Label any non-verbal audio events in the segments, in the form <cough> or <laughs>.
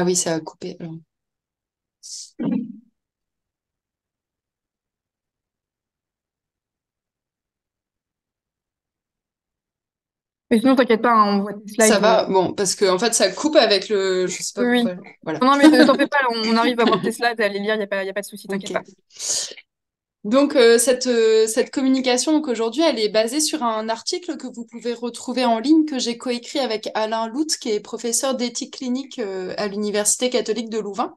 Ah oui, ça a coupé. Mais sinon, t'inquiète pas, hein, on voit tes slides. Ça va, bon, parce que en fait, ça coupe avec le. oui. Voilà. Non, mais ne euh, t'en fais pas, on, arrive à voir tes slides, à les lire, il n'y a, pas de souci, t'inquiète pas. Donc euh, euh, cette, communication aujourd'hui elle est basée sur un article que vous pouvez retrouver en ligne que j'ai coécrit avec Alain Lout, qui est professeur d'éthique clinique euh, à l'Université catholique de Louvain.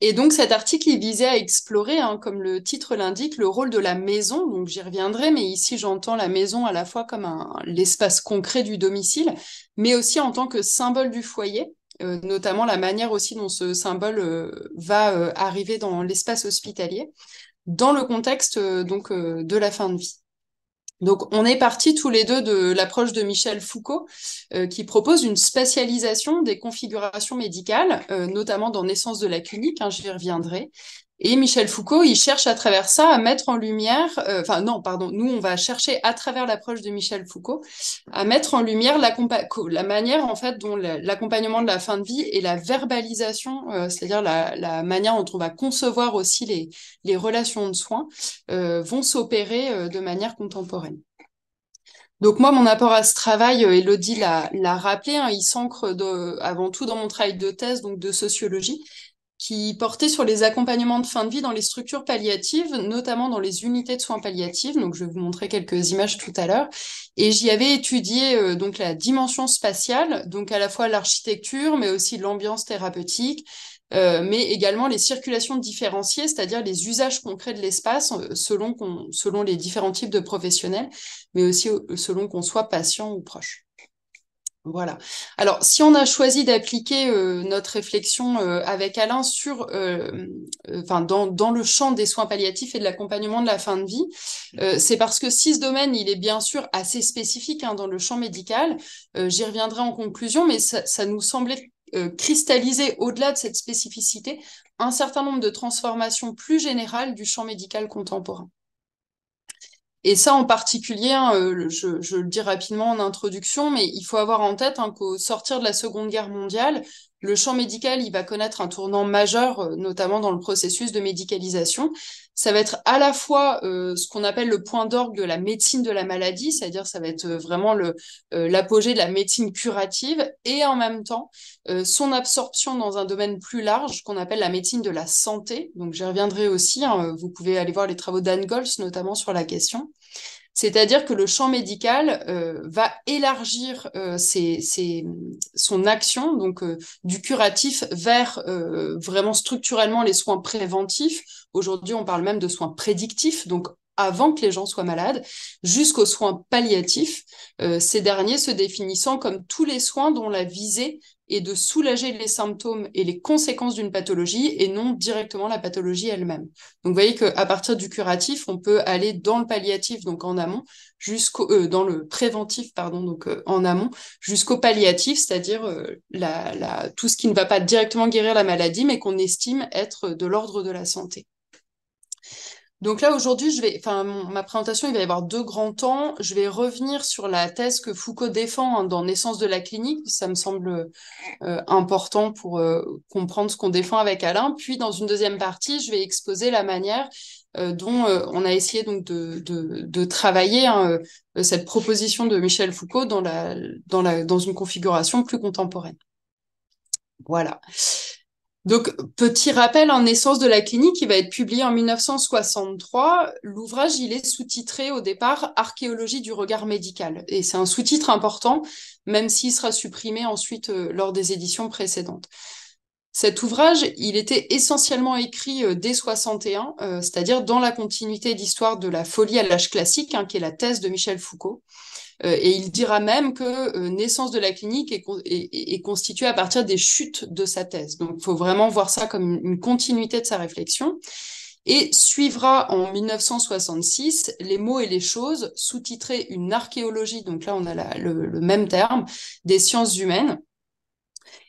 Et donc cet article, il visait à explorer, hein, comme le titre l'indique, le rôle de la maison. Donc j'y reviendrai, mais ici j'entends la maison à la fois comme l'espace concret du domicile, mais aussi en tant que symbole du foyer, notamment la manière aussi dont ce symbole va arriver dans l'espace hospitalier dans le contexte euh, donc euh, de la fin de vie. Donc, on est parti tous les deux de l'approche de Michel Foucault, euh, qui propose une spécialisation des configurations médicales, notamment dans Naissance de la clinique, hein, j'y reviendrai, et Michel Foucault, il cherche à travers ça à mettre en lumière, euh, enfin non, pardon, nous, on va chercher à travers l'approche de Michel Foucault à mettre en lumière la, manière en fait dont l'accompagnement de la fin de vie et la verbalisation, euh, c'est-à-dire la, manière dont on va concevoir aussi les, relations de soins, euh, vont s'opérer de manière contemporaine. Donc moi, mon apport à ce travail, Elodie l'a rappelé, hein, il s'ancre avant tout dans mon travail de thèse, donc de sociologie, qui portait sur les accompagnements de fin de vie dans les structures palliatives, notamment dans les unités de soins palliatifs. Donc, je vais vous montrer quelques images tout à l'heure. Et j'y avais étudié euh, donc la dimension spatiale, donc à la fois l'architecture, mais aussi l'ambiance thérapeutique, euh, mais également les circulations différenciées, c'est-à-dire les usages concrets de l'espace euh, selon, selon les différents types de professionnels, mais aussi selon qu'on soit patient ou proche. Voilà. Alors, si on a choisi d'appliquer euh, notre réflexion euh, avec Alain sur, euh, enfin, dans, dans, le champ des soins palliatifs et de l'accompagnement de la fin de vie, mhm. c'est parce que si ce domaine, il est bien sûr assez spécifique hein, dans le champ médical, j'y reviendrai en conclusion, mais ça nous semblait cristalliser au-delà de cette spécificité un certain nombre de transformations plus générales du champ médical contemporain. Et ça en particulier, hein, euh, je, le dis rapidement en introduction, mais il faut avoir en tête hein, qu'au sortir de la Seconde Guerre mondiale, le champ médical, il va connaître un tournant majeur, euh, notamment dans le processus de médicalisation. Ça va être à la fois euh, ce qu'on appelle le point d'orgue de la médecine de la maladie, c'est-à-dire ça va être euh, vraiment euh, l'apogée de la médecine curative, et en même temps son absorption dans un domaine plus large qu'on appelle la médecine de la santé. Donc j'y reviendrai aussi, hein, vous pouvez aller voir les travaux d'Anne Gols notamment sur la question. C'est-à-dire que le champ médical va élargir son action, donc du curatif vers vraiment structurellement les soins préventifs, Aujourd'hui, on parle même de soins prédictifs, donc avant que les gens soient malades, jusqu'aux soins palliatifs, euh, ces derniers se définissant comme tous les soins dont la visée est de soulager les symptômes et les conséquences d'une pathologie et non directement la pathologie elle-même. Donc vous voyez qu'à partir du curatif, on peut aller dans le palliatif, donc en amont, jusqu'au euh, dans le préventif, pardon, donc euh, en amont, jusqu'au palliatif, c'est-à-dire la, tout ce qui ne va pas directement guérir la maladie, mais qu'on estime être de l'ordre de la santé. Donc là, aujourd'hui, je vais, enfin, ma présentation, il va y avoir deux grands temps. Je vais revenir sur la thèse que Foucault défend hein, dans Naissance de la clinique. Ça me semble euh, important pour euh, comprendre ce qu'on défend avec Alain. Puis, dans une deuxième partie, je vais exposer la manière euh, dont on a essayé donc de, travailler hein, cette proposition de Michel Foucault dans, la, dans, la, dans une configuration plus contemporaine. Voilà. Donc, petit rappel en essence de la clinique, qui va être publié en 1963. L'ouvrage, il est sous-titré au départ Archéologie du regard médical. Et c'est un sous-titre important, même s'il sera supprimé ensuite euh, lors des éditions précédentes. Cet ouvrage, il était essentiellement écrit euh, dès 61, euh, c'est-à-dire dans la continuité d'histoire de la folie à l'âge classique, hein, qui est la thèse de Michel Foucault. Euh, et il dira même que euh, naissance de la clinique est, constituée à partir des chutes de sa thèse. Donc, il faut vraiment voir ça comme une continuité de sa réflexion. Et suivra en 1966 Les mots et les choses, sous-titré Une archéologie, donc là on a le, même terme, des sciences humaines.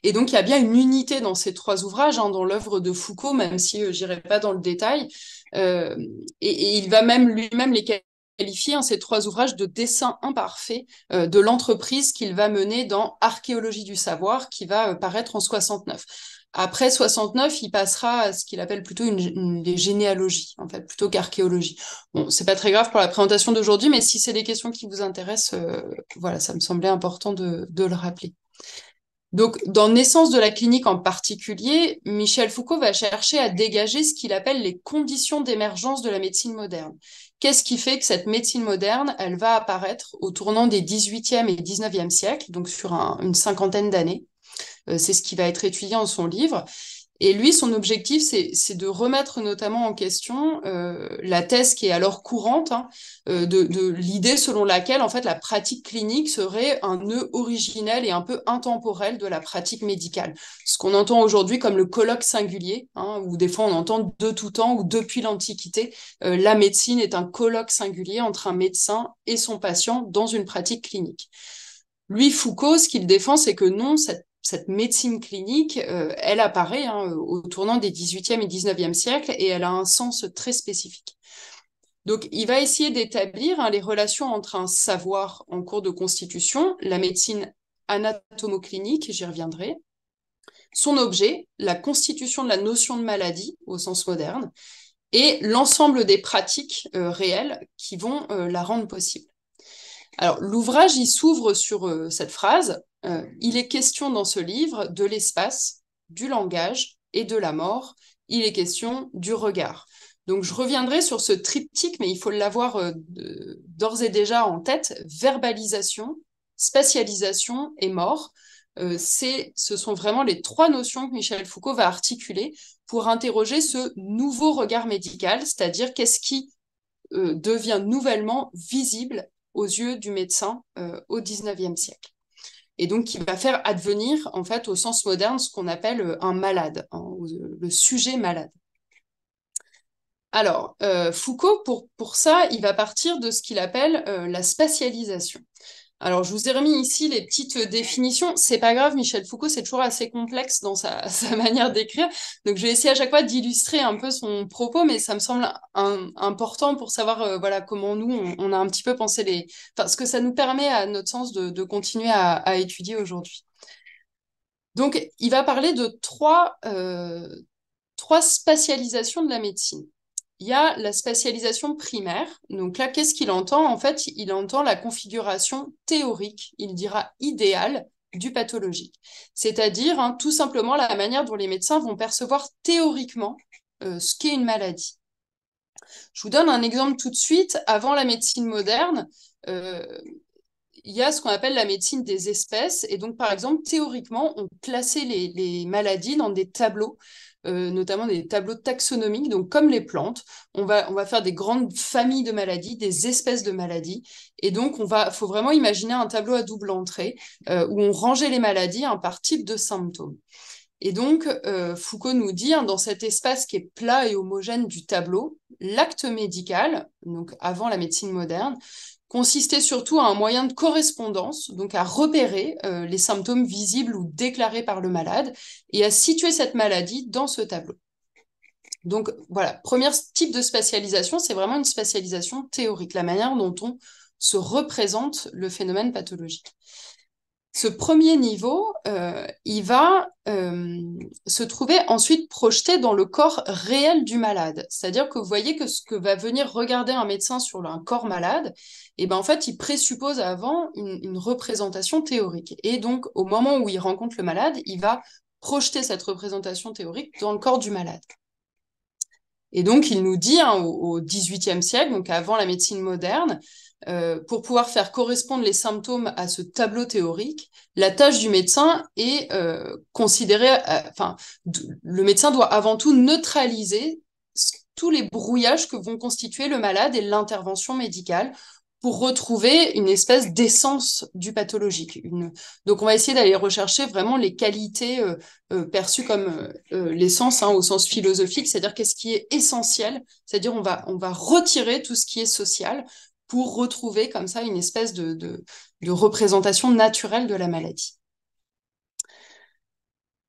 Et donc, il y a bien une unité dans ces trois ouvrages, hein, dans l'œuvre de Foucault, même si euh, j'irai pas dans le détail. et, et, il va même lui-même les qualifié hein, ces trois ouvrages de dessin imparfait euh, de l'entreprise qu'il va mener dans Archéologie du savoir, qui va euh, paraître en 69. Après 69, il passera à ce qu'il appelle plutôt une, les généalogies, en fait, plutôt qu'archéologie. Bon, c'est pas très grave pour la présentation d'aujourd'hui, mais si c'est des questions qui vous intéressent, euh, voilà, ça me semblait important de, de le rappeler. Donc, dans Naissance de la clinique en particulier, Michel Foucault va chercher à dégager ce qu'il appelle les conditions d'émergence de la médecine moderne. Qu'est-ce qui fait que cette médecine moderne, elle va apparaître au tournant des 18e et 19e siècles, donc sur une cinquantaine d'années euh, C'est ce qui va être étudié en son livre. Et lui, son objectif, c'est de remettre notamment en question euh, la thèse qui est alors courante hein, euh, de, l'idée selon laquelle en fait la pratique clinique serait un nœud originel et un peu intemporel de la pratique médicale. Ce qu'on entend aujourd'hui comme le colloque singulier, hein, où des fois on entend de tout temps ou depuis l'Antiquité, euh, la médecine est un colloque singulier entre un médecin et son patient dans une pratique clinique. Lui, Foucault, ce qu'il défend, c'est que non, cette cette médecine clinique, euh, elle apparaît hein, au tournant des 18e et 19e siècles et elle a un sens très spécifique. Donc, il va essayer d'établir hein, les relations entre un savoir en cours de constitution, la médecine anatomoclinique, j'y reviendrai, son objet, la constitution de la notion de maladie au sens moderne, et l'ensemble des pratiques euh, réelles qui vont euh, la rendre possible. Alors, l'ouvrage, s'ouvre sur cette phrase euh, il est question dans ce livre de l'espace, du langage et de la mort. Il est question du regard. Donc je reviendrai sur ce triptyque, mais il faut l'avoir euh, d'ores et déjà en tête, verbalisation, spatialisation et mort. Euh, ce sont vraiment les trois notions que Michel Foucault va articuler pour interroger ce nouveau regard médical, c'est-à-dire qu'est-ce qui devient nouvellement visible aux yeux du médecin au XIXe siècle et donc qui va faire advenir, en fait, au sens moderne, ce qu'on appelle euh, un malade, hein, euh, le sujet malade. Alors, euh, Foucault, pour, ça, il va partir de ce qu'il appelle la spatialisation. Alors, je vous ai remis ici les petites euh, définitions. C'est pas grave, Michel Foucault, c'est toujours assez complexe dans <laughs> sa, manière d'écrire. Donc, je vais essayer à chaque fois d'illustrer un peu son propos, mais ça me semble important pour savoir euh, voilà, comment nous, on, a un petit peu pensé les. Enfin, ce que ça nous permet, à notre sens, de, continuer à, étudier aujourd'hui. Donc, il va parler de trois, euh, trois spatialisations de la médecine il y a la spécialisation primaire. Donc là, qu'est-ce qu'il entend En fait, il entend la configuration théorique, il dira idéale, du pathologique. C'est-à-dire hein, tout simplement la manière dont les médecins vont percevoir théoriquement euh, ce qu'est une maladie. Je vous donne un exemple tout de suite. Avant la médecine moderne, euh, il y a ce qu'on appelle la médecine des espèces. Et donc, par exemple, théoriquement, on classait les maladies dans des tableaux euh, notamment des tableaux taxonomiques. Donc, comme les plantes, on va, on va faire des grandes familles de maladies, des espèces de maladies. Et donc, on va, faut vraiment imaginer un tableau à double entrée euh, où on rangeait les maladies par type de symptômes. Et donc, euh, Foucault nous dit, hein, dans cet espace qui est plat et homogène du tableau, l'acte médical, donc avant la médecine moderne, consistait surtout à un moyen de correspondance, donc à repérer euh, les symptômes visibles ou déclarés par le malade et à situer cette maladie dans ce tableau. Donc voilà, premier type de spatialisation, c'est vraiment une spatialisation théorique, la manière dont on se représente le phénomène pathologique. Ce premier niveau, euh, il va euh, se trouver ensuite projeté dans le corps réel du malade. C'est-à-dire que vous voyez que ce que va venir regarder un médecin sur un corps malade, et eh ben en fait, il présuppose avant une, représentation théorique. Et donc, au moment où il rencontre le malade, il va projeter cette représentation théorique dans le corps du malade. Et donc, il nous dit hein, au au, XVIIIe siècle, donc avant la médecine moderne, euh, pour pouvoir faire correspondre les symptômes à ce tableau théorique, la tâche du médecin est euh, considérée, euh, enfin, le médecin doit avant tout neutraliser tous les brouillages que vont constituer le malade et l'intervention médicale pour retrouver une espèce d'essence du pathologique. Donc on va essayer d'aller rechercher vraiment les qualités euh, perçues comme l'essence hein, au sens philosophique, c'est-à-dire qu'est-ce qui est essentiel, c'est-à-dire on va, on va retirer tout ce qui est social pour retrouver comme ça une espèce de, représentation naturelle de la maladie.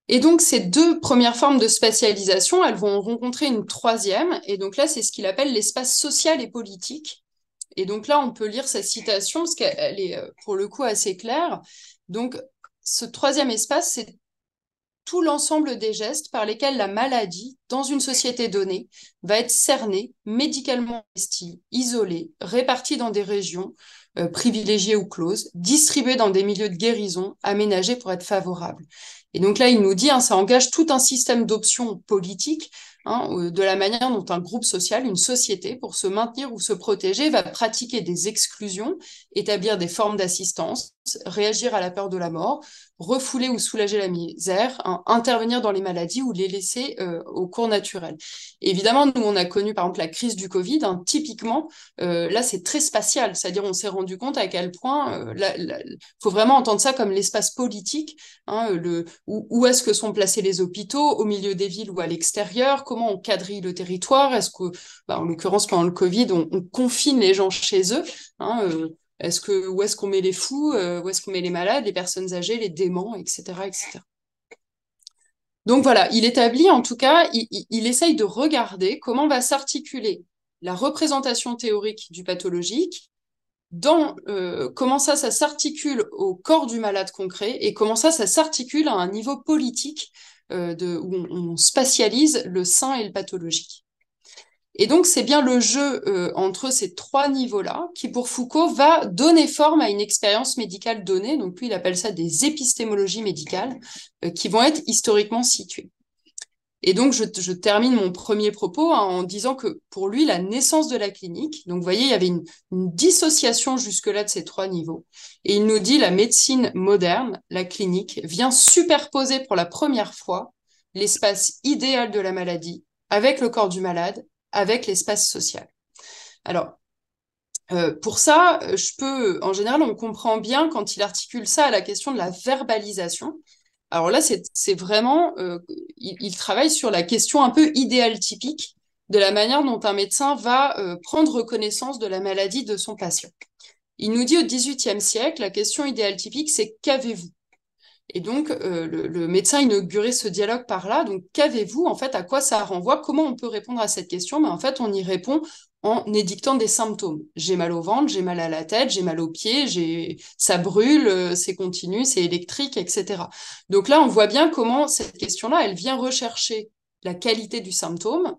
Et donc, ces deux premières formes de spatialisation, elles vont rencontrer une troisième. Et donc là, c'est ce qu'il appelle l'espace social et politique. Et donc là, on peut lire cette citation parce qu'elle est euh, pour le coup assez claire. Donc, ce troisième espace, c'est tout l'ensemble des gestes par lesquels la maladie, dans une société donnée, va être cernée, médicalement investie, isolée, répartie dans des régions euh, privilégiées ou closes, distribuée dans des milieux de guérison, aménagés pour être favorable. Et donc là, il nous dit, hein, ça engage tout un système d'options politiques hein, euh, de la manière dont un groupe social, une société, pour se maintenir ou se protéger, va pratiquer des exclusions établir des formes d'assistance, réagir à la peur de la mort, refouler ou soulager la misère, hein, intervenir dans les maladies ou les laisser euh, au cours naturel. évidemment, nous, on a connu par exemple la crise du Covid, hein, typiquement, euh, là, c'est très spatial, c'est-à-dire on s'est rendu compte à quel point il euh, faut vraiment entendre ça comme l'espace politique, hein, où, est-ce que sont placés les hôpitaux, au milieu des villes ou à l'extérieur, comment on quadrille le territoire, est-ce que, bah, en l'occurrence, pendant le Covid, on, confine les gens chez eux. Est-ce que où est-ce qu'on met les fous, euh, où est-ce qu'on met les malades, les personnes âgées, les déments, etc., etc. Donc voilà, il établit en tout cas, il, essaye de regarder comment va s'articuler la représentation théorique du pathologique dans euh, comment ça, ça s'articule au corps du malade concret et comment ça, ça s'articule à un niveau politique euh, de, où on, on, spatialise le sain et le pathologique. Et donc, c'est bien le jeu euh, entre ces trois niveaux-là qui, pour Foucault, va donner forme à une expérience médicale donnée. Donc, lui, il appelle ça des épistémologies médicales euh, qui vont être historiquement situées. Et donc, je, termine mon premier propos hein, en disant que pour lui, la naissance de la clinique, donc vous voyez, il y avait une dissociation jusque-là de ces trois niveaux. Et il nous dit, la médecine moderne, la clinique, vient superposer pour la première fois l'espace idéal de la maladie avec le corps du malade avec l'espace social. Alors, euh, pour ça, euh, je peux, en général, on comprend bien quand il articule ça à la question de la verbalisation. Alors là, c'est vraiment, euh, il, travaille sur la question un peu idéale typique de la manière dont un médecin va prendre connaissance de la maladie de son patient. Il nous dit au XVIIIe siècle, la question idéale typique, c'est qu'avez-vous et donc, euh, le, médecin inaugurait ce dialogue par là. Donc, qu'avez-vous en fait À quoi ça renvoie Comment on peut répondre à cette question Mais en fait, on y répond en édictant des symptômes. J'ai mal au ventre, j'ai mal à la tête, j'ai mal aux pieds, j'ai ça brûle, euh, c'est continu, c'est électrique, etc. Donc là, on voit bien comment cette question-là, elle vient rechercher la qualité du symptôme,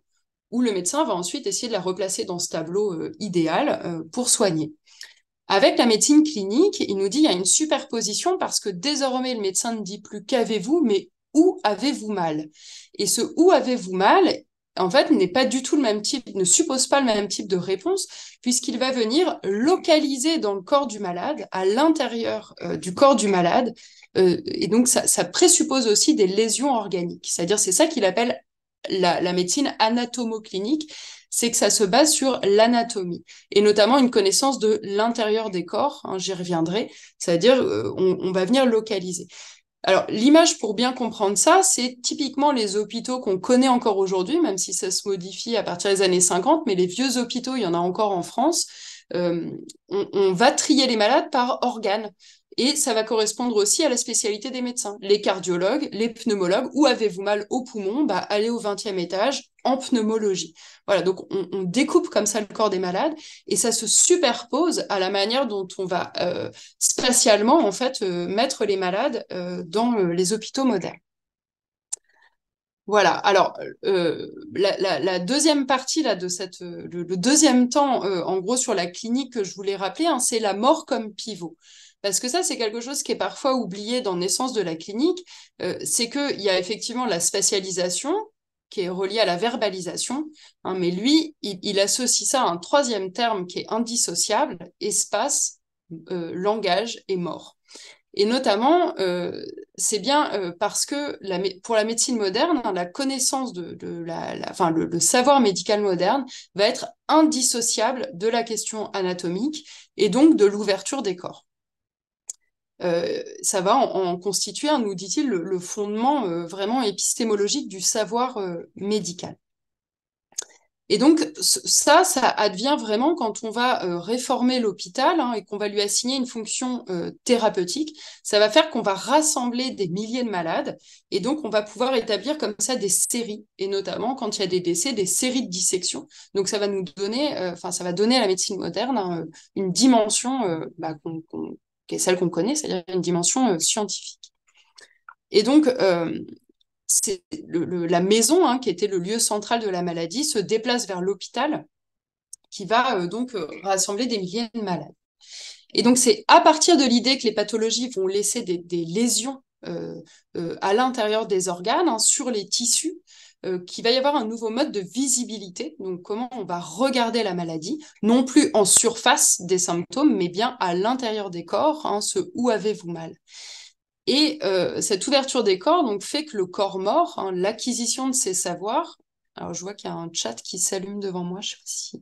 où le médecin va ensuite essayer de la replacer dans ce tableau euh, idéal pour soigner. Avec la médecine clinique, il nous dit il y a une superposition parce que désormais le médecin ne dit plus qu'avez-vous, mais où avez-vous mal Et ce où avez-vous mal, en fait, n'est pas du tout le même type, ne suppose pas le même type de réponse, puisqu'il va venir localiser dans le corps du malade, à l'intérieur euh, du corps du malade. Euh, et donc, ça, présuppose aussi des lésions organiques. C'est-à-dire, c'est ça qu'il appelle la, la médecine anatomoclinique, c'est que ça se base sur l'anatomie et notamment une connaissance de l'intérieur des corps, hein, j'y reviendrai, c'est-à-dire euh, on, va venir localiser. Alors, l'image, pour bien comprendre ça, c'est typiquement les hôpitaux qu'on connaît encore aujourd'hui, même si ça se modifie à partir des années 50, mais les vieux hôpitaux, il y en a encore en France. Euh, on, va trier les malades par organes. Et ça va correspondre aussi à la spécialité des médecins. Les cardiologues, les pneumologues, où avez-vous mal au poumon bah, Allez au 20e étage en pneumologie. Voilà, donc on, découpe comme ça le corps des malades et ça se superpose à la manière dont on va euh, spatialement en fait euh, mettre les malades euh, dans les hôpitaux modernes. Voilà. Alors, la, deuxième partie là de cette, le, deuxième temps, en gros sur la clinique que je voulais rappeler, hein, c'est la mort comme pivot. Parce que ça, c'est quelque chose qui est parfois oublié dans Naissance de la clinique, euh, c'est qu'il y a effectivement la spatialisation qui est reliée à la verbalisation, hein, mais lui, il, associe ça à un troisième terme qui est indissociable, espace, euh, langage et mort. Et notamment, euh, c'est bien parce que pour la médecine moderne, hein, la connaissance de, la, enfin, le, savoir médical moderne va être indissociable de la question anatomique et donc de l'ouverture des corps. Euh, ça va en, constituer, nous dit-il, le, fondement euh, vraiment épistémologique du savoir euh, médical. Et donc ça, ça advient vraiment quand on va réformer l'hôpital hein, et qu'on va lui assigner une fonction thérapeutique. Ça va faire qu'on va rassembler des milliers de malades et donc on va pouvoir établir comme ça des séries et notamment quand il y a des décès, des séries de dissections. Donc ça va nous donner, enfin ça va donner à la médecine moderne hein, une dimension bah, qu'on qui celle qu'on connaît, c'est-à-dire une dimension euh, scientifique. Et donc, euh, c'est la maison, hein, qui était le lieu central de la maladie, se déplace vers l'hôpital, qui va euh, donc rassembler des milliers de malades. Et donc c'est à partir de l'idée que les pathologies vont laisser des, lésions à l'intérieur des organes, hein, sur les tissus, euh, qu'il va y avoir un nouveau mode de visibilité, donc comment on va regarder la maladie, non plus en surface des symptômes, mais bien à l'intérieur des corps, hein, ce où avez-vous mal. Et euh, cette ouverture des corps donc, fait que le corps mort, hein, l'acquisition de ses savoirs, alors je vois qu'il y a un chat qui s'allume devant moi, je sais pas si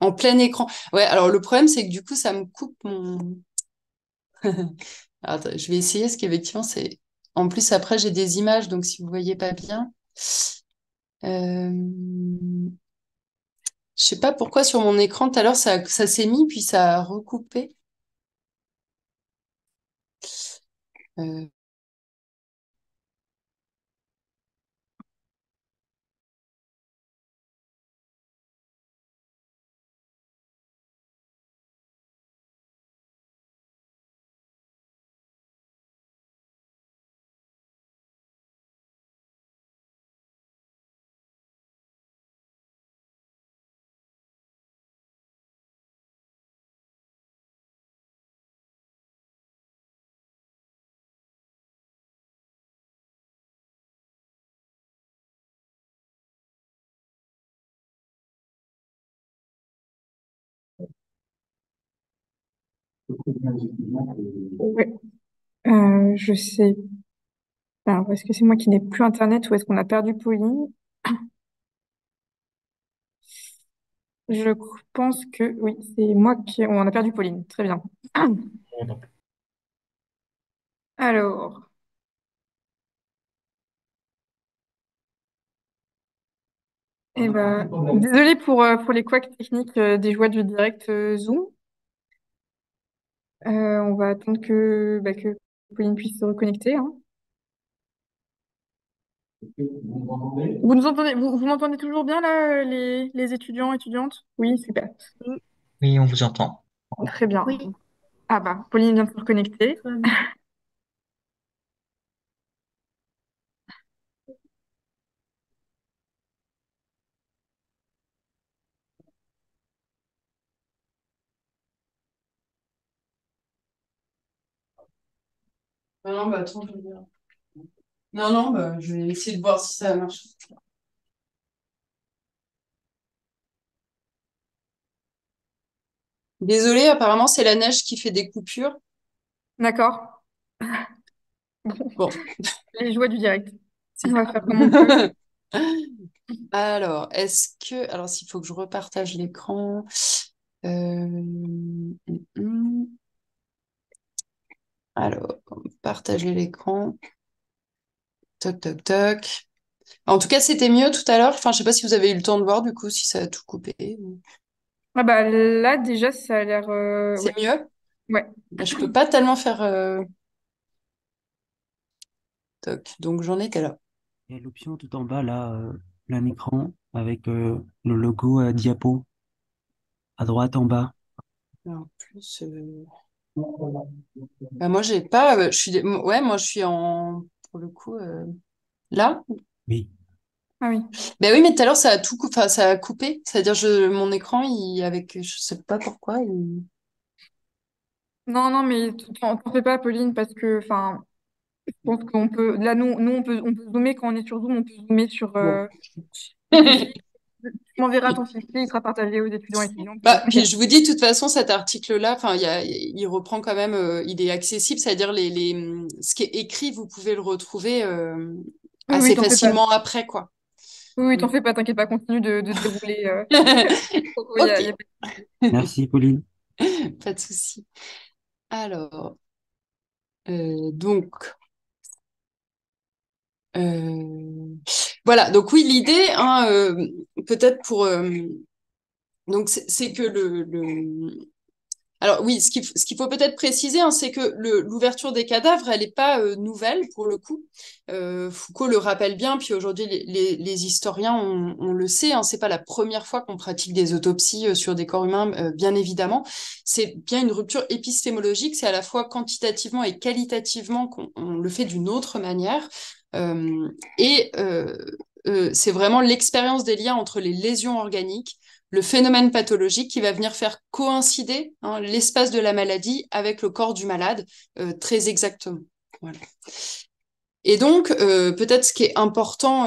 en plein écran. Ouais, alors le problème, c'est que du coup, ça me coupe mon. <laughs> Ah, attends, je vais essayer, parce qu'effectivement, c'est en plus, après, j'ai des images, donc si vous voyez pas bien. Euh, je sais pas pourquoi sur mon écran tout à l'heure ça, ça s'est mis puis ça a recoupé. Euh, Oui, euh, je sais. Alors, est-ce que c'est moi qui n'ai plus Internet ou est-ce qu'on a perdu Pauline? Je pense que oui, c'est moi qui... On a perdu Pauline. Très bien. Alors, eh ben, désolée pour, euh, pour les couacs techniques euh, des joies du direct Zoom. Euh, on va attendre que, bah, que Pauline puisse se reconnecter. Hein. Vous nous entendez, vous, toujours bien là, les, étudiants, étudiantes? Oui, super. Oui, on vous entend. Très bien. Ah bah, Pauline vient de se reconnecter. Non, ah non, bah attends, je vais Non, non, bah, je vais essayer de voir si ça marche. Désolée, apparemment, c'est la neige qui fait des coupures. D'accord. Bon. <laughs> Les joies du direct. <laughs> Alors, est-ce que. Alors, s'il faut que je repartage l'écran. Euh, mm, mm. Alors, partager l'écran. Toc, toc, toc. En tout cas, c'était mieux tout à l'heure. Enfin, je sais pas si vous avez eu le temps de voir, du coup, si ça a tout coupé. Ah bah là, déjà, ça a l'air... Euh, C'est mieux? Ouais. Bah, je ne peux pas tellement faire... Euh, toc. Donc, j'en ai qu'à là. Il y a l'option tout en bas, là, euh, écran, avec euh, le logo diapo, à droite, en bas. En plus... Euh, moi, j'ai pas. Euh, je suis, ouais, moi, je suis en. Pour le coup, euh, là. Oui. Ah oui. Ben oui, mais tout à l'heure, ça a tout ça a coupé. C'est-à-dire, je, mon écran, il, avec, je sais pas pourquoi, Non, non, mais on t'en fais pas, Pauline, parce que, enfin, je pense qu'on peut. Là, nous, on peut, on peut zoomer quand on est sur Zoom, on peut zoomer sur, tu m'enverras ton fichier, il sera partagé aux étudiants bah, et euh, je vous dis, de toute façon, cet article-là, il reprend quand même, euh, il est accessible, c'est-à-dire les, ce qui est écrit, vous pouvez le retrouver euh, assez facilement après, quoi. Oui, t'en fais pas, t'inquiète pas, continue de, de dérouler. <laughs> <laughs> Merci, Pauline. <laughs> pas de souci. Alors, donc, euh, voilà, donc oui, l'idée, hein, euh, peut-être pour... Euh, donc c'est que le, Alors oui, ce qu'il faut peut-être préciser, hein, c'est que l'ouverture des cadavres, elle n'est pas nouvelle pour le coup. Foucault le rappelle bien, puis aujourd'hui les, historiens, on, le sait, hein, c'est pas la première fois qu'on pratique des autopsies sur des corps humains, bien évidemment. C'est bien une rupture épistémologique, c'est à la fois quantitativement et qualitativement qu'on le fait d'une autre manière. Euh, et euh, euh, c'est vraiment l'expérience des liens entre les lésions organiques, le phénomène pathologique qui va venir faire coïncider hein, l'espace de la maladie avec le corps du malade très exactement. Et donc, peut-être ce qui est important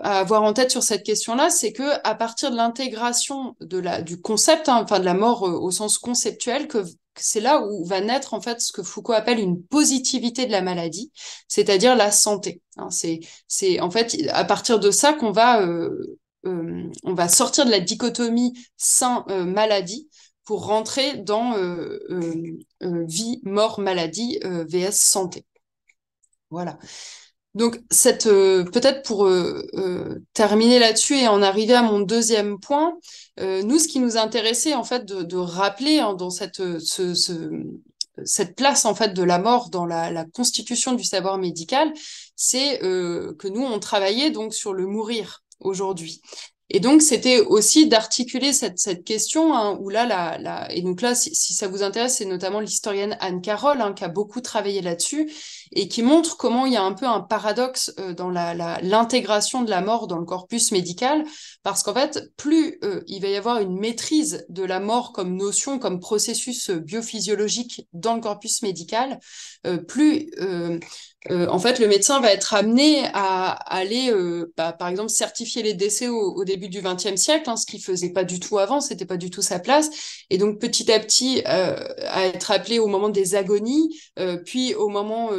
à avoir en tête sur cette question-là, c'est que à partir de l'intégration de la du concept, hein, enfin de la mort au sens conceptuel, que c'est là où va naître en fait ce que Foucault appelle une positivité de la maladie, c'est-à-dire la santé. Hein. c'est, en fait à partir de ça qu'on va, euh, euh, on va sortir de la dichotomie sain-maladie euh, pour rentrer dans vie, mort, maladie, VS santé. Voilà. Donc, euh, peut-être pour euh, euh, terminer là-dessus et en arriver à mon deuxième point, nous, ce qui nous intéressait en fait de, de rappeler hein, dans cette ce, ce, cette place en fait de la mort dans la, la constitution du savoir médical, c'est que nous on travaillait donc sur le mourir aujourd'hui. Et donc, c'était aussi d'articuler cette, cette question hein, où là, la, la, et donc là, si, si ça vous intéresse, c'est notamment l'historienne Anne Carole hein, qui a beaucoup travaillé là-dessus et qui montre comment il y a un peu un paradoxe euh, dans l'intégration la, l'intégration de la mort dans le corpus médical, parce qu'en fait, plus euh, il va y avoir une maîtrise de la mort comme notion, comme processus euh, biophysiologique dans le corpus médical, plus euh, en fait, le médecin va être amené à, aller, euh, bah, par exemple, certifier les décès au, début du XXe siècle, hein, ce qu'il faisait pas du tout avant, c'était pas du tout sa place, et donc petit à petit euh, à être appelé au moment des agonies, puis au moment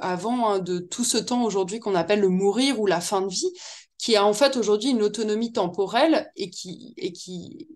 avant hein, de tout ce temps aujourd'hui qu'on appelle le mourir ou la fin de vie, qui a en fait aujourd'hui une autonomie temporelle et qui, et qui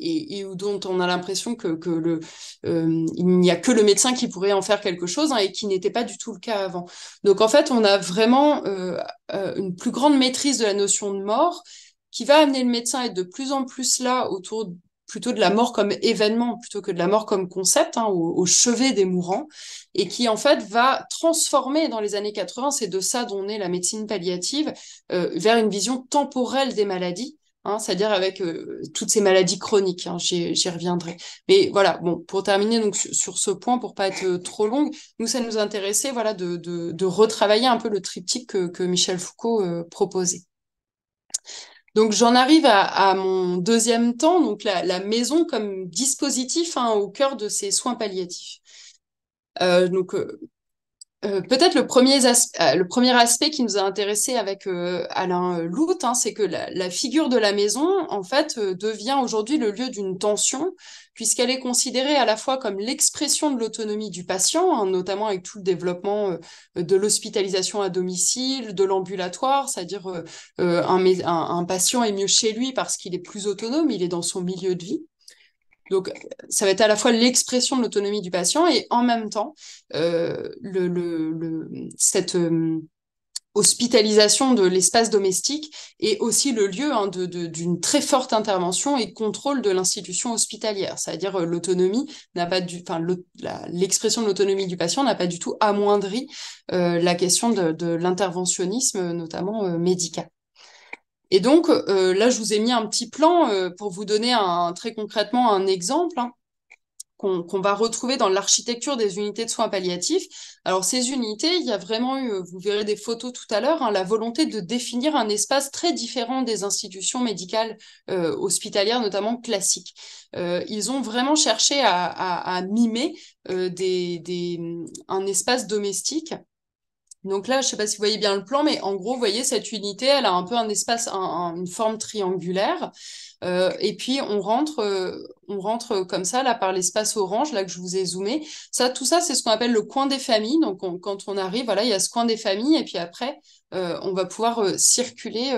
et, et dont on a l'impression que, que le, euh, il n'y a que le médecin qui pourrait en faire quelque chose hein, et qui n'était pas du tout le cas avant. Donc en fait, on a vraiment euh, euh, une plus grande maîtrise de la notion de mort qui va amener le médecin à être de plus en plus là autour plutôt de la mort comme événement plutôt que de la mort comme concept hein, au, chevet des mourants et qui en fait va transformer dans les années 80 c'est de ça dont est la médecine palliative vers une vision temporelle des maladies Hein, c'est-à-dire avec euh, toutes ces maladies chroniques. Hein, j'y reviendrai. Mais voilà, bon, pour terminer donc sur, ce point, pour pas être euh, trop longue, nous ça nous intéressait voilà de, de, retravailler un peu le triptyque que, Michel Foucault euh, proposait. Donc j'en arrive à, mon deuxième temps, donc la, maison comme dispositif hein, au cœur de ces soins palliatifs. donc euh, peut-être le, premier euh, le premier aspect qui nous a intéressé avec euh, Alain Lout, hein, c'est que la, figure de la maison, en fait, devient aujourd'hui le lieu d'une tension, puisqu'elle est considérée à la fois comme l'expression de l'autonomie du patient, hein, notamment avec tout le développement de l'hospitalisation à domicile, de l'ambulatoire, c'est-à-dire un patient est mieux chez lui parce qu'il est plus autonome, il est dans son milieu de vie donc, ça va être à la fois l'expression de l'autonomie du patient et en même temps, euh, le, cette euh, hospitalisation de l'espace domestique est aussi le lieu hein, de, d'une très forte intervention et contrôle de l'institution hospitalière. C'est-à-dire euh, l'autonomie n'a pas du, enfin l'expression de l'autonomie du patient n'a pas du tout amoindri la question de, de l'interventionnisme, notamment médical. Et donc, euh, là, je vous ai mis un petit plan euh, pour vous donner très concrètement un exemple hein, qu'on va retrouver dans l'architecture des unités de soins palliatifs. Alors, ces unités, il y a vraiment eu, euh, vous verrez des photos tout à l'heure, hein, la volonté de définir un espace très différent des institutions médicales hospitalières, notamment classiques. ils ont vraiment cherché à, mimer des, un espace domestique donc là, je ne sais pas si vous voyez bien le plan, mais en gros, vous voyez, cette unité, elle a un peu un espace, une forme triangulaire. Euh, et puis, on rentre, euh, on rentre comme ça, là, par l'espace orange, là, que je vous ai zoomé. Ça, tout ça, c'est ce qu'on appelle le coin des familles. Donc, quand on arrive, voilà, il y a ce coin des familles. Et puis après, euh, on va pouvoir circuler.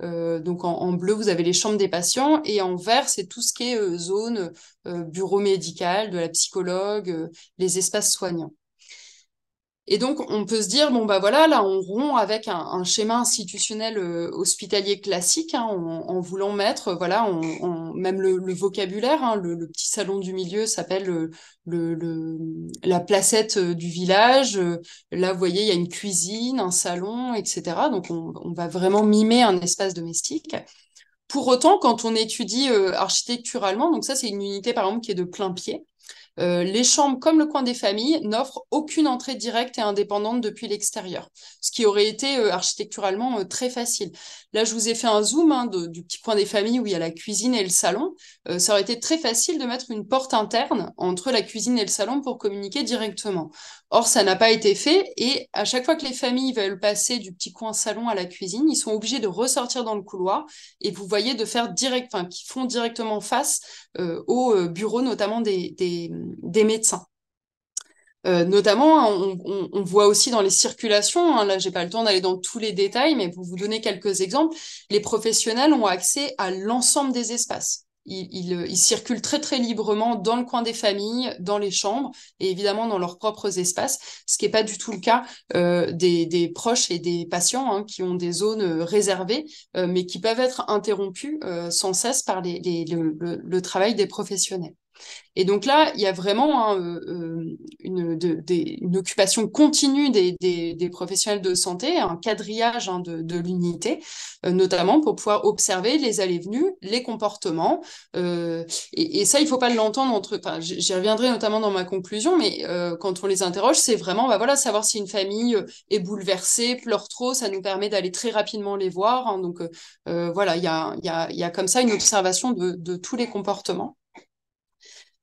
donc, en, en, bleu, vous avez les chambres des patients. Et en vert, c'est tout ce qui est zone, bureau médical, de la psychologue, les espaces soignants. Et donc, on peut se dire, bon, bah voilà, là, on rompt avec un, schéma institutionnel euh, hospitalier classique, hein, en, voulant mettre, voilà, on, même le, vocabulaire, hein, le, petit salon du milieu s'appelle euh, le, la placette euh, du village. Là, vous voyez, il y a une cuisine, un salon, etc. Donc, on, va vraiment mimer un espace domestique. Pour autant, quand on étudie architecturalement, donc ça, c'est une unité, par exemple, qui est de plein pied. Euh, les chambres, comme le coin des familles, n'offrent aucune entrée directe et indépendante depuis l'extérieur, ce qui aurait été euh, architecturalement euh, très facile. Là, je vous ai fait un zoom hein, du petit coin des familles où il y a la cuisine et le salon. ça aurait été très facile de mettre une porte interne entre la cuisine et le salon pour communiquer directement. Or, ça n'a pas été fait et à chaque fois que les familles veulent passer du petit coin salon à la cuisine, ils sont obligés de ressortir dans le couloir et vous voyez de faire direct, enfin, qui font directement face euh, au euh, bureau, notamment des, des, médecins. Euh, notamment, hein, on, voit aussi dans les circulations, hein, là j'ai pas le temps d'aller dans tous les détails, mais pour vous donner quelques exemples, les professionnels ont accès à l'ensemble des espaces il, euh, il, circule très très librement dans le coin des familles, dans les chambres et évidemment dans leurs propres espaces, ce qui n'est pas du tout le cas euh, des, proches et des patients hein, qui ont des zones euh, réservées, mais qui peuvent être interrompues sans cesse par le travail des professionnels. Et donc là, il y a vraiment hein, euh, euh, une, occupation continue des, professionnels de santé, un quadrillage hein, de, l'unité, euh, notamment pour pouvoir observer les allées-venues, les comportements. et, ça, il ne faut pas l'entendre entre... J'y reviendrai notamment dans ma conclusion, mais quand on les interroge, c'est vraiment bah voilà, savoir si une famille est bouleversée, pleure trop, ça nous permet d'aller très rapidement les voir. Hein. donc voilà, il y a, comme ça une observation de tous les comportements.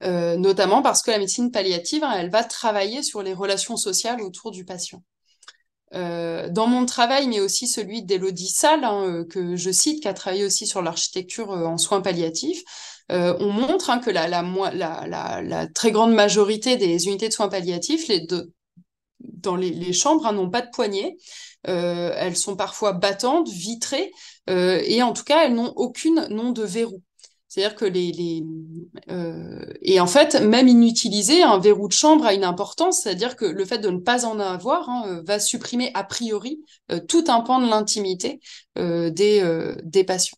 Euh, notamment parce que la médecine palliative, hein, elle va travailler sur les relations sociales autour du patient. Euh, dans mon travail, mais aussi celui d'Elodie Salle, hein, euh, que je cite, qui a travaillé aussi sur l'architecture en soins palliatifs, on montre hein, que la, très grande majorité des unités de soins palliatifs, dans les, chambres, n'ont pas de poignées. elles sont parfois battantes, vitrées, et en tout cas, elles n'ont aucune nom de verrou. C'est-à-dire que les, euh, et en fait même inutilisé, un verrou de chambre a une importance, c'est-à-dire que le fait de ne pas en avoir hein, euh, va supprimer a priori euh, tout un pan de l'intimité des patients.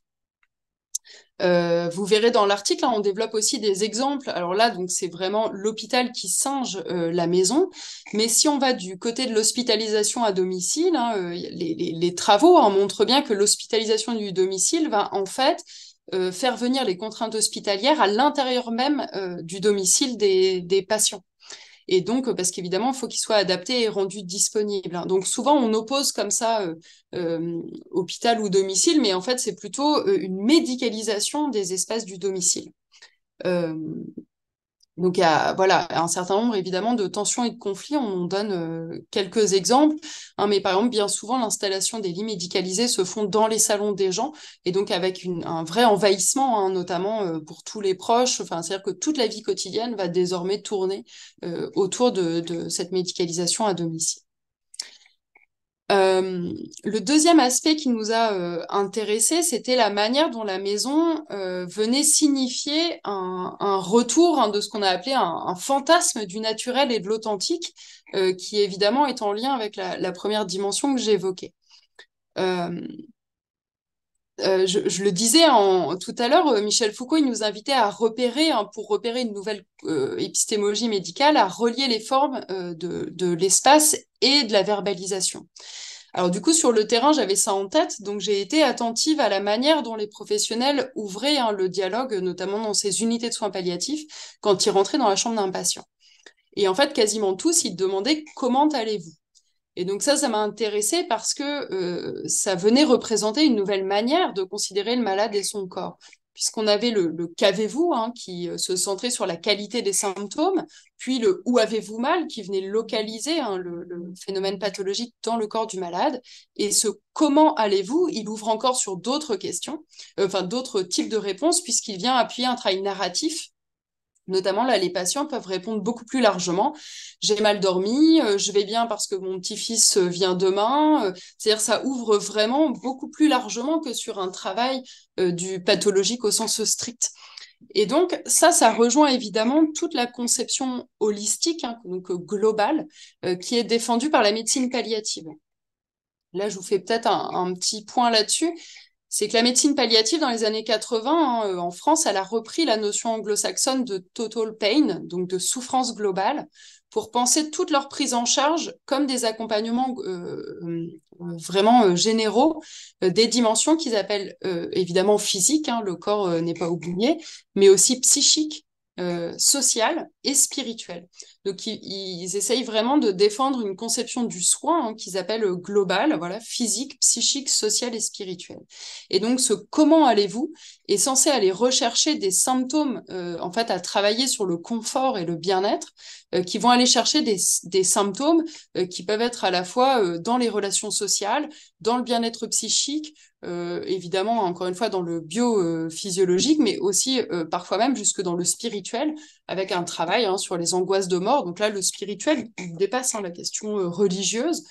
vous verrez dans l'article, hein, on développe aussi des exemples. Alors là, donc c'est vraiment l'hôpital qui singe la maison. Mais si on va du côté de l'hospitalisation à domicile, hein, les, travaux montrent bien que l'hospitalisation du domicile va en fait euh, faire venir les contraintes hospitalières à l'intérieur même euh, du domicile des, patients. Et donc, euh, parce qu'évidemment, il faut qu'ils soient adaptés et rendus disponibles. Hein. Donc souvent, on oppose comme ça hôpital ou domicile, mais en fait, c'est plutôt une médicalisation des espaces du domicile. Donc, il y a voilà, un certain nombre, évidemment, de tensions et de conflits. On donne euh, quelques exemples. Hein, mais par exemple, bien souvent, l'installation des lits médicalisés se font dans les salons des gens et donc avec un vrai envahissement, hein, notamment euh, pour tous les proches. Enfin, C'est-à-dire que toute la vie quotidienne va désormais tourner euh, autour de cette médicalisation à domicile. Euh, le deuxième aspect qui nous a euh, intéressé, c'était la manière dont la maison euh, venait signifier un, retour hein, de ce qu'on a appelé un, fantasme du naturel et de l'authentique, qui évidemment est en lien avec la première dimension que j'évoquais. Euh, je, le disais en, tout à l'heure, euh, Michel Foucault, il nous invitait à repérer, hein, pour repérer une nouvelle euh, épistémologie médicale, à relier les formes de, l'espace et de la verbalisation. Alors du coup, sur le terrain, j'avais ça en tête, donc j'ai été attentive à la manière dont les professionnels ouvraient hein, le dialogue, notamment dans ces unités de soins palliatifs, quand ils rentraient dans la chambre d'un patient. Et en fait, quasiment tous, ils demandaient comment allez-vous et donc ça, ça m'a intéressé parce que euh, ça venait représenter une nouvelle manière de considérer le malade et son corps. Puisqu'on avait le, qu'avez-vous hein, qui euh, se centrait sur la qualité des symptômes, puis le où avez-vous mal qui venait localiser hein, le, phénomène pathologique dans le corps du malade, et ce comment allez-vous, il ouvre encore sur d'autres questions, euh, enfin d'autres types de réponses, puisqu'il vient appuyer un travail narratif Notamment, là, les patients peuvent répondre beaucoup plus largement. J'ai mal dormi, euh, je vais bien parce que mon petit-fils euh, vient demain. Euh, c'est-à-dire, ça ouvre vraiment beaucoup plus largement que sur un travail du pathologique au sens strict. Et donc, ça, ça rejoint évidemment toute la conception holistique, hein, donc globale, qui est défendue par la médecine palliative. Là, je vous fais peut-être un, petit point là-dessus c'est que la médecine palliative dans les années 80 hein, euh, en France, elle a repris la notion anglo-saxonne de total pain, donc de souffrance globale, pour penser toute leur prise en charge comme des accompagnements euh, euh, vraiment généraux des dimensions qu'ils appellent évidemment physiques, hein, le corps n'est pas oublié, mais aussi psychiques, euh, social et spirituel. Donc ils, essayent vraiment de défendre une conception du soin hein, qu'ils appellent globale, voilà, physique, psychique, sociale et spirituelle. Et donc ce comment allez-vous, est censé aller rechercher des symptômes, euh, en fait, à travailler sur le confort et le bien-être, euh, qui vont aller chercher des, des symptômes euh, qui peuvent être à la fois dans les relations sociales, dans le bien-être psychique, évidemment, encore une fois, dans le biophysiologique, mais aussi parfois même jusque dans le spirituel, avec un travail hein, sur les angoisses de mort. Donc là, le spirituel dépasse hein, la question religieuse.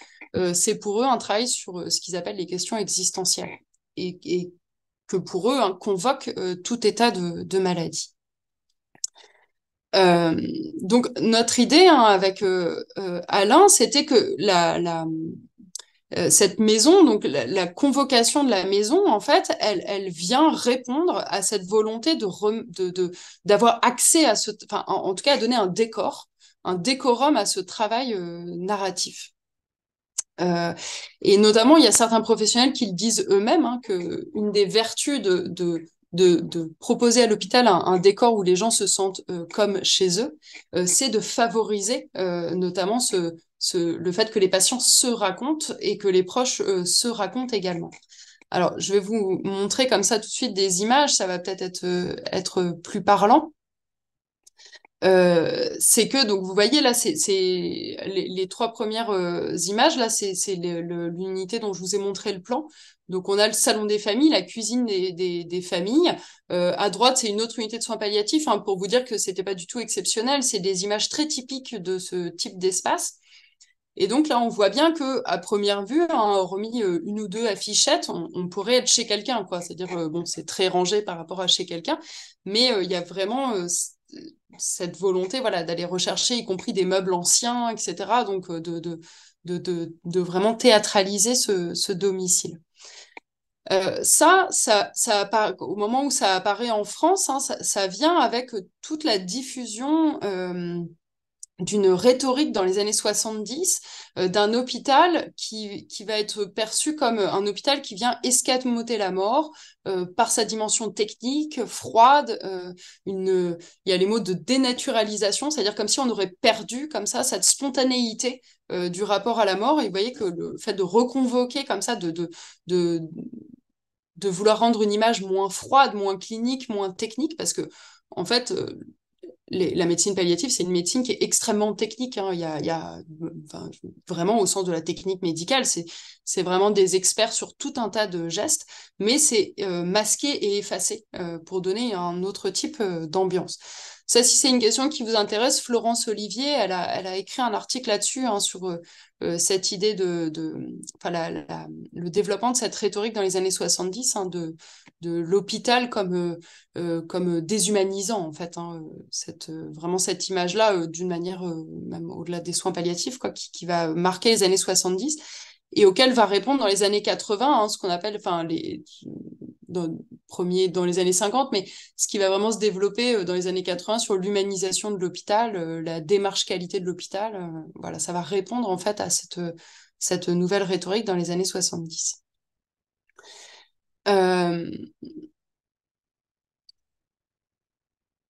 c'est pour eux un travail sur ce qu'ils appellent les questions existentielles. Et, et, que pour eux, convoquent hein, convoque euh, tout état de, maladie. Euh, donc notre idée hein, avec euh, Alain, c'était que la, cette maison, donc la, convocation de la maison, en fait, elle, vient répondre à cette volonté de d'avoir de, accès à ce, en, tout cas, à donner un décor, un décorum à ce travail narratif. Euh, et notamment, il y a certains professionnels qui le disent eux-mêmes, hein, une des vertus de, de, proposer à l'hôpital un, décor où les gens se sentent euh, comme chez eux, euh, c'est de favoriser notamment le fait que les patients se racontent et que les proches se racontent également. Alors, je vais vous montrer comme ça tout de suite des images, ça va peut-être être, être plus parlant. Euh, c'est que, donc vous voyez là, c'est les, les, trois premières euh, images, là, c'est l'unité dont je vous ai montré le plan. Donc on a le salon des familles, la cuisine des, des, familles. Euh, à droite, c'est une autre unité de soins palliatifs, hein, pour vous dire que c'était pas du tout exceptionnel. C'est des images très typiques de ce type d'espace. Et donc là, on voit bien que à première vue, hein, remis une ou deux affichettes, on, pourrait être chez quelqu'un, quoi. C'est-à-dire, bon, c'est très rangé par rapport à chez quelqu'un, mais il y a vraiment cette volonté voilà, d'aller rechercher, y compris des meubles anciens, etc. Donc, euh, de, de, vraiment théâtraliser ce, domicile. Euh, ça, ça, ça apparaît au moment où ça apparaît en France, hein, ça, vient avec toute la diffusion euh, d'une rhétorique dans les années 70 euh, d'un hôpital qui, qui va être perçu comme euh, un hôpital qui vient escamoter la mort euh, par sa dimension technique, froide. il y a les mots de dénaturalisation, c'est-à-dire comme si on aurait perdu comme ça cette spontanéité du rapport à la mort. Et vous voyez que le fait de reconvoquer comme ça, de, de, de, de vouloir rendre une image moins froide, moins clinique, moins technique, parce que en fait, la médecine palliative, c'est une médecine qui est extrêmement technique. Hein. Il y a, vraiment au sens de la technique médicale, c'est vraiment des experts sur tout un tas de gestes, mais c'est euh, masqué et effacé euh, pour donner un autre type euh, d'ambiance. Ça, si c'est une question qui vous intéresse, Florence Olivier, elle a, elle a écrit un article là-dessus, hein, sur euh, euh, cette idée de, de enfin, le développement de cette rhétorique dans les années 70, hein, de, de l'hôpital comme, euh, comme déshumanisant, en fait. Hein, cette, vraiment cette image-là, d'une manière, même au-delà des soins palliatifs, quoi, qui, qui va marquer les années 70 et auquel va répondre dans les années 80 hein, ce qu'on appelle enfin les dans, premier dans les années 50, mais ce qui va vraiment se développer euh, dans les années 80 sur l'humanisation de l'hôpital, euh, la démarche qualité de l'hôpital. Euh, voilà, ça va répondre en fait à cette, cette nouvelle rhétorique dans les années 70.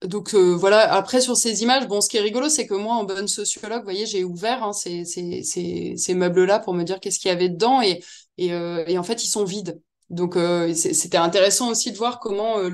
Donc voilà, après sur ces images, bon, ce qui est rigolo, c'est que moi, en bonne sociologue, voyez, j'ai ouvert hein, ces, meubles-là pour me dire qu'est-ce qu'il y avait dedans. Et, et, en fait, ils sont vides. Donc euh, c'était intéressant aussi de voir comment euh,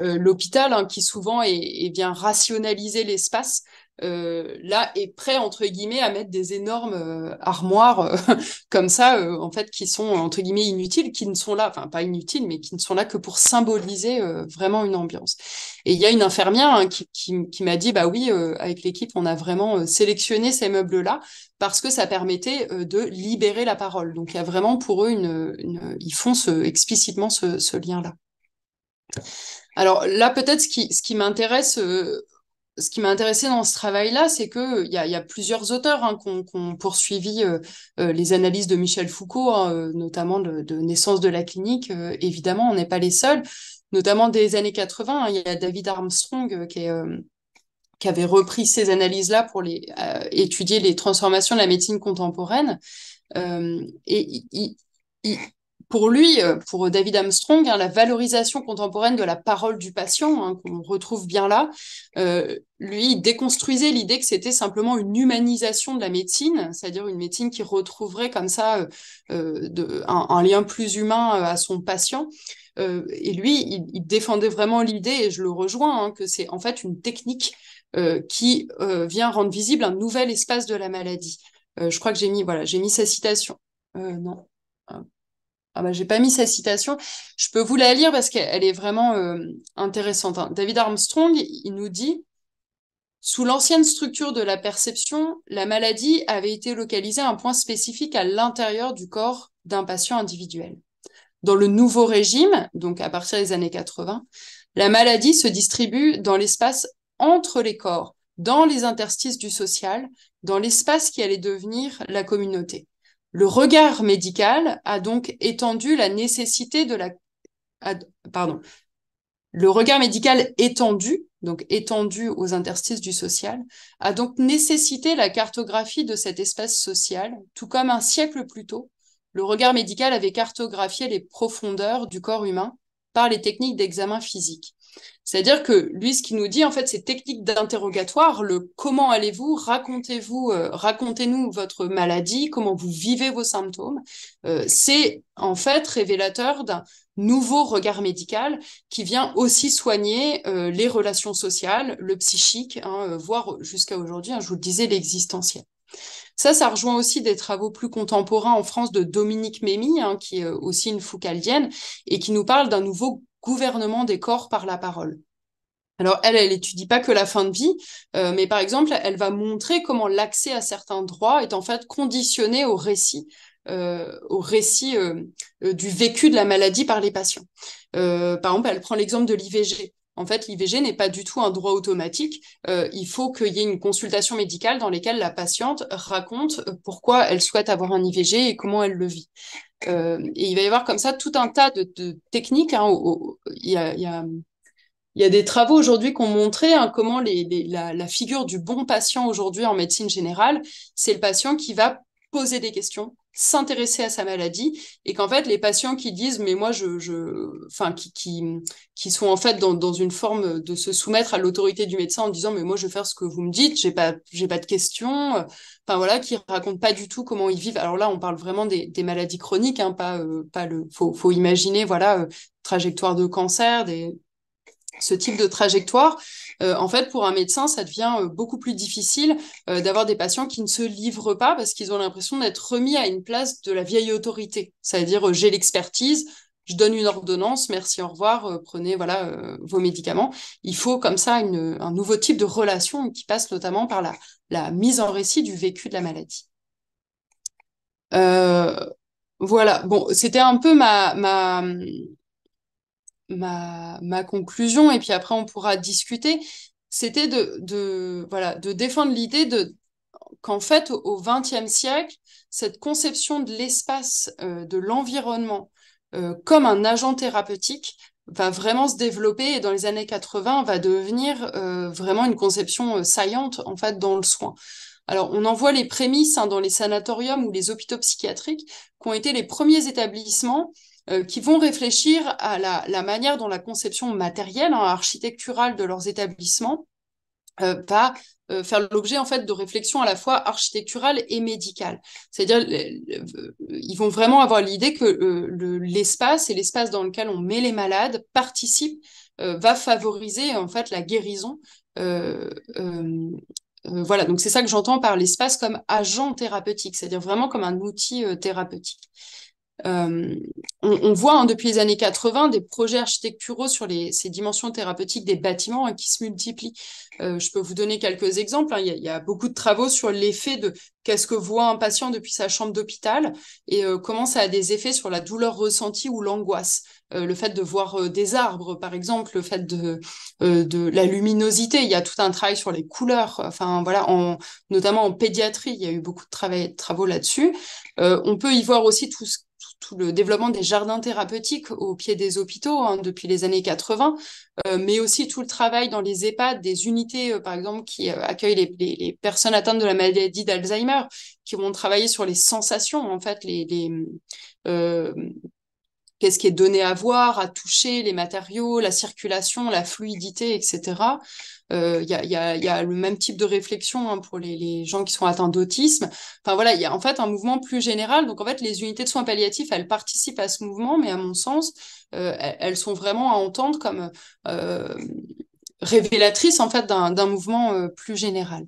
euh, l'hôpital, hein, qui souvent est, est bien rationaliser l'espace, euh, là est prêt entre guillemets à mettre des énormes euh, armoires euh, <laughs> comme ça en fait qui sont entre guillemets inutiles qui ne sont là enfin pas inutiles mais qui ne sont là que pour symboliser vraiment une ambiance et il y a une infirmière hein, qui, qui, m'a dit bah oui avec l'équipe on a vraiment sélectionné ces meubles là parce que ça permettait de libérer la parole donc il y a vraiment pour eux une, ils font ce, explicitement ce, lien là alors là, peut-être ce qui, ce qui m'intéresse ce qui m'a intéressé dans ce travail-là, c'est que il y a, plusieurs auteurs hein, qui ont poursuivi euh, euh, les analyses de Michel Foucault, hein, euh, notamment de, naissance de la clinique. évidemment, on n'est pas les seuls, notamment des années 80. Hein, il y a David Armstrong qui, est, qui avait repris ces analyses-là pour les, étudier les transformations de la médecine contemporaine. et il, pour lui, euh, pour David Armstrong, hein, la valorisation contemporaine de la parole du patient, hein, qu'on retrouve bien là, euh, lui il déconstruisait l'idée que c'était simplement une humanisation de la médecine, c'est-à-dire une médecine qui retrouverait comme ça euh, de, un, lien plus humain à son patient. et lui, il, défendait vraiment l'idée, et je le rejoins, hein, que c'est en fait une technique qui vient rendre visible un nouvel espace de la maladie. je crois que j'ai mis, voilà, j'ai mis sa citation. non. Ah n'ai bah, j'ai pas mis sa citation. Je peux vous la lire parce qu'elle est vraiment euh, intéressante. Hein. David Armstrong, il nous dit Sous l'ancienne structure de la perception, la maladie avait été localisée à un point spécifique à l'intérieur du corps d'un patient individuel. Dans le nouveau régime, donc à partir des années 80, la maladie se distribue dans l'espace entre les corps, dans les interstices du social, dans l'espace qui allait devenir la communauté. Le regard médical a donc étendu la nécessité de la... Pardon. Le regard médical étendu, donc étendu aux interstices du social, a donc nécessité la cartographie de cet espace social, tout comme un siècle plus tôt, le regard médical avait cartographié les profondeurs du corps humain par les techniques d'examen physique. C'est-à-dire que lui, ce qu'il nous dit, en fait, c'est technique d'interrogatoire, le comment allez-vous, racontez-vous, euh, racontez-nous votre maladie, comment vous vivez vos symptômes, euh, c'est en fait révélateur d'un nouveau regard médical qui vient aussi soigner euh, les relations sociales, le psychique, hein, voire jusqu'à aujourd'hui, hein, je vous le disais, l'existentiel. Ça, ça rejoint aussi des travaux plus contemporains en France de Dominique Mémy, hein, qui est aussi une Foucaldienne, et qui nous parle d'un nouveau gouvernement des corps par la parole. Alors elle, elle étudie pas que la fin de vie, euh, mais par exemple, elle va montrer comment l'accès à certains droits est en fait conditionné au récit. Euh, au récit euh, du vécu de la maladie par les patients. par exemple, elle prend l'exemple de l'IVG. En fait, l'IVG n'est pas du tout un droit automatique. il faut qu'il y ait une consultation médicale dans laquelle la patiente raconte pourquoi elle souhaite avoir un IVG et comment elle le vit. Euh, et il va y avoir comme ça tout un tas de, techniques. il, y a, des travaux aujourd'hui qui ont montré hein, comment la, figure du bon patient aujourd'hui en médecine générale, c'est le patient qui va poser des questions, s'intéresser à sa maladie et qu'en fait les patients qui disent mais moi je, je enfin qui, qui, qui sont en fait dans, dans une forme de se soumettre à l'autorité du médecin en disant mais moi je vais faire ce que vous me dites j'ai pas j'ai pas de questions enfin voilà qui racontent pas du tout comment ils vivent alors là on parle vraiment des, maladies chroniques hein, pas euh, pas le faut faut imaginer voilà euh, trajectoire de cancer des ce type de trajectoire euh, en fait, pour un médecin, ça devient euh, beaucoup plus difficile euh, d'avoir des patients qui ne se livrent pas parce qu'ils ont l'impression d'être remis à une place de la vieille autorité. C'est-à-dire, j'ai l'expertise, je donne une ordonnance, merci, au revoir, prenez voilà vos médicaments. Il faut comme ça un nouveau type de relation qui passe notamment par la, mise en récit du vécu de la maladie. voilà, bon, c'était un peu ma, ma, conclusion, et puis après on pourra discuter, c'était de, défendre l'idée de, qu'en fait, au XXe siècle, cette conception de l'espace, euh, de l'environnement euh, comme un agent thérapeutique va vraiment se développer et dans les années 80 va devenir euh, vraiment une conception saillante en fait dans le soin. Alors on en voit les prémices hein, dans les sanatoriums ou les hôpitaux psychiatriques qui ont été les premiers établissements euh, qui vont réfléchir à la, la, manière dont la conception matérielle, hein, architecturale de leurs établissements euh, va euh, faire l'objet en fait de réflexions à la fois architecturales et médicales. C'est-à-dire, euh, ils vont vraiment avoir l'idée que l'espace et l'espace dans lequel on met les malades participe, va favoriser en fait la guérison euh, voilà, donc c'est ça que j'entends par l'espace comme agent thérapeutique, c'est-à-dire vraiment comme un outil thérapeutique. Euh, on, voit hein, depuis les années 80 des projets architecturaux sur ces dimensions thérapeutiques des bâtiments hein, qui se multiplient. Euh, je peux vous donner quelques exemples. Hein. Il, y a, beaucoup de travaux sur l'effet de qu'est-ce que voit un patient depuis sa chambre d'hôpital et euh, comment ça a des effets sur la douleur ressentie ou l'angoisse. le fait de voir des arbres, par exemple, le fait de, la luminosité. Il y a tout un travail sur les couleurs. Enfin voilà, notamment en pédiatrie, il y a eu beaucoup de travaux là-dessus. on peut y voir aussi tout ce tout, le développement des jardins thérapeutiques au pied des hôpitaux hein, depuis les années 80, euh, mais aussi tout le travail dans les EHPAD, des unités, euh, par exemple, qui euh, accueillent les, personnes atteintes de la maladie d'Alzheimer, qui vont travailler sur les sensations, en fait, les qu'est-ce qui est donné à voir, à toucher, les matériaux, la circulation, la fluidité, etc. Euh, il y, a, le même type de réflexion hein, pour les, gens qui sont atteints d'autisme. Enfin voilà, il y a en fait un mouvement plus général. Donc en fait, les unités de soins palliatifs, elles participent à ce mouvement, mais à mon sens, euh, elles sont vraiment à entendre comme euh, révélatrices en fait d'un mouvement plus général.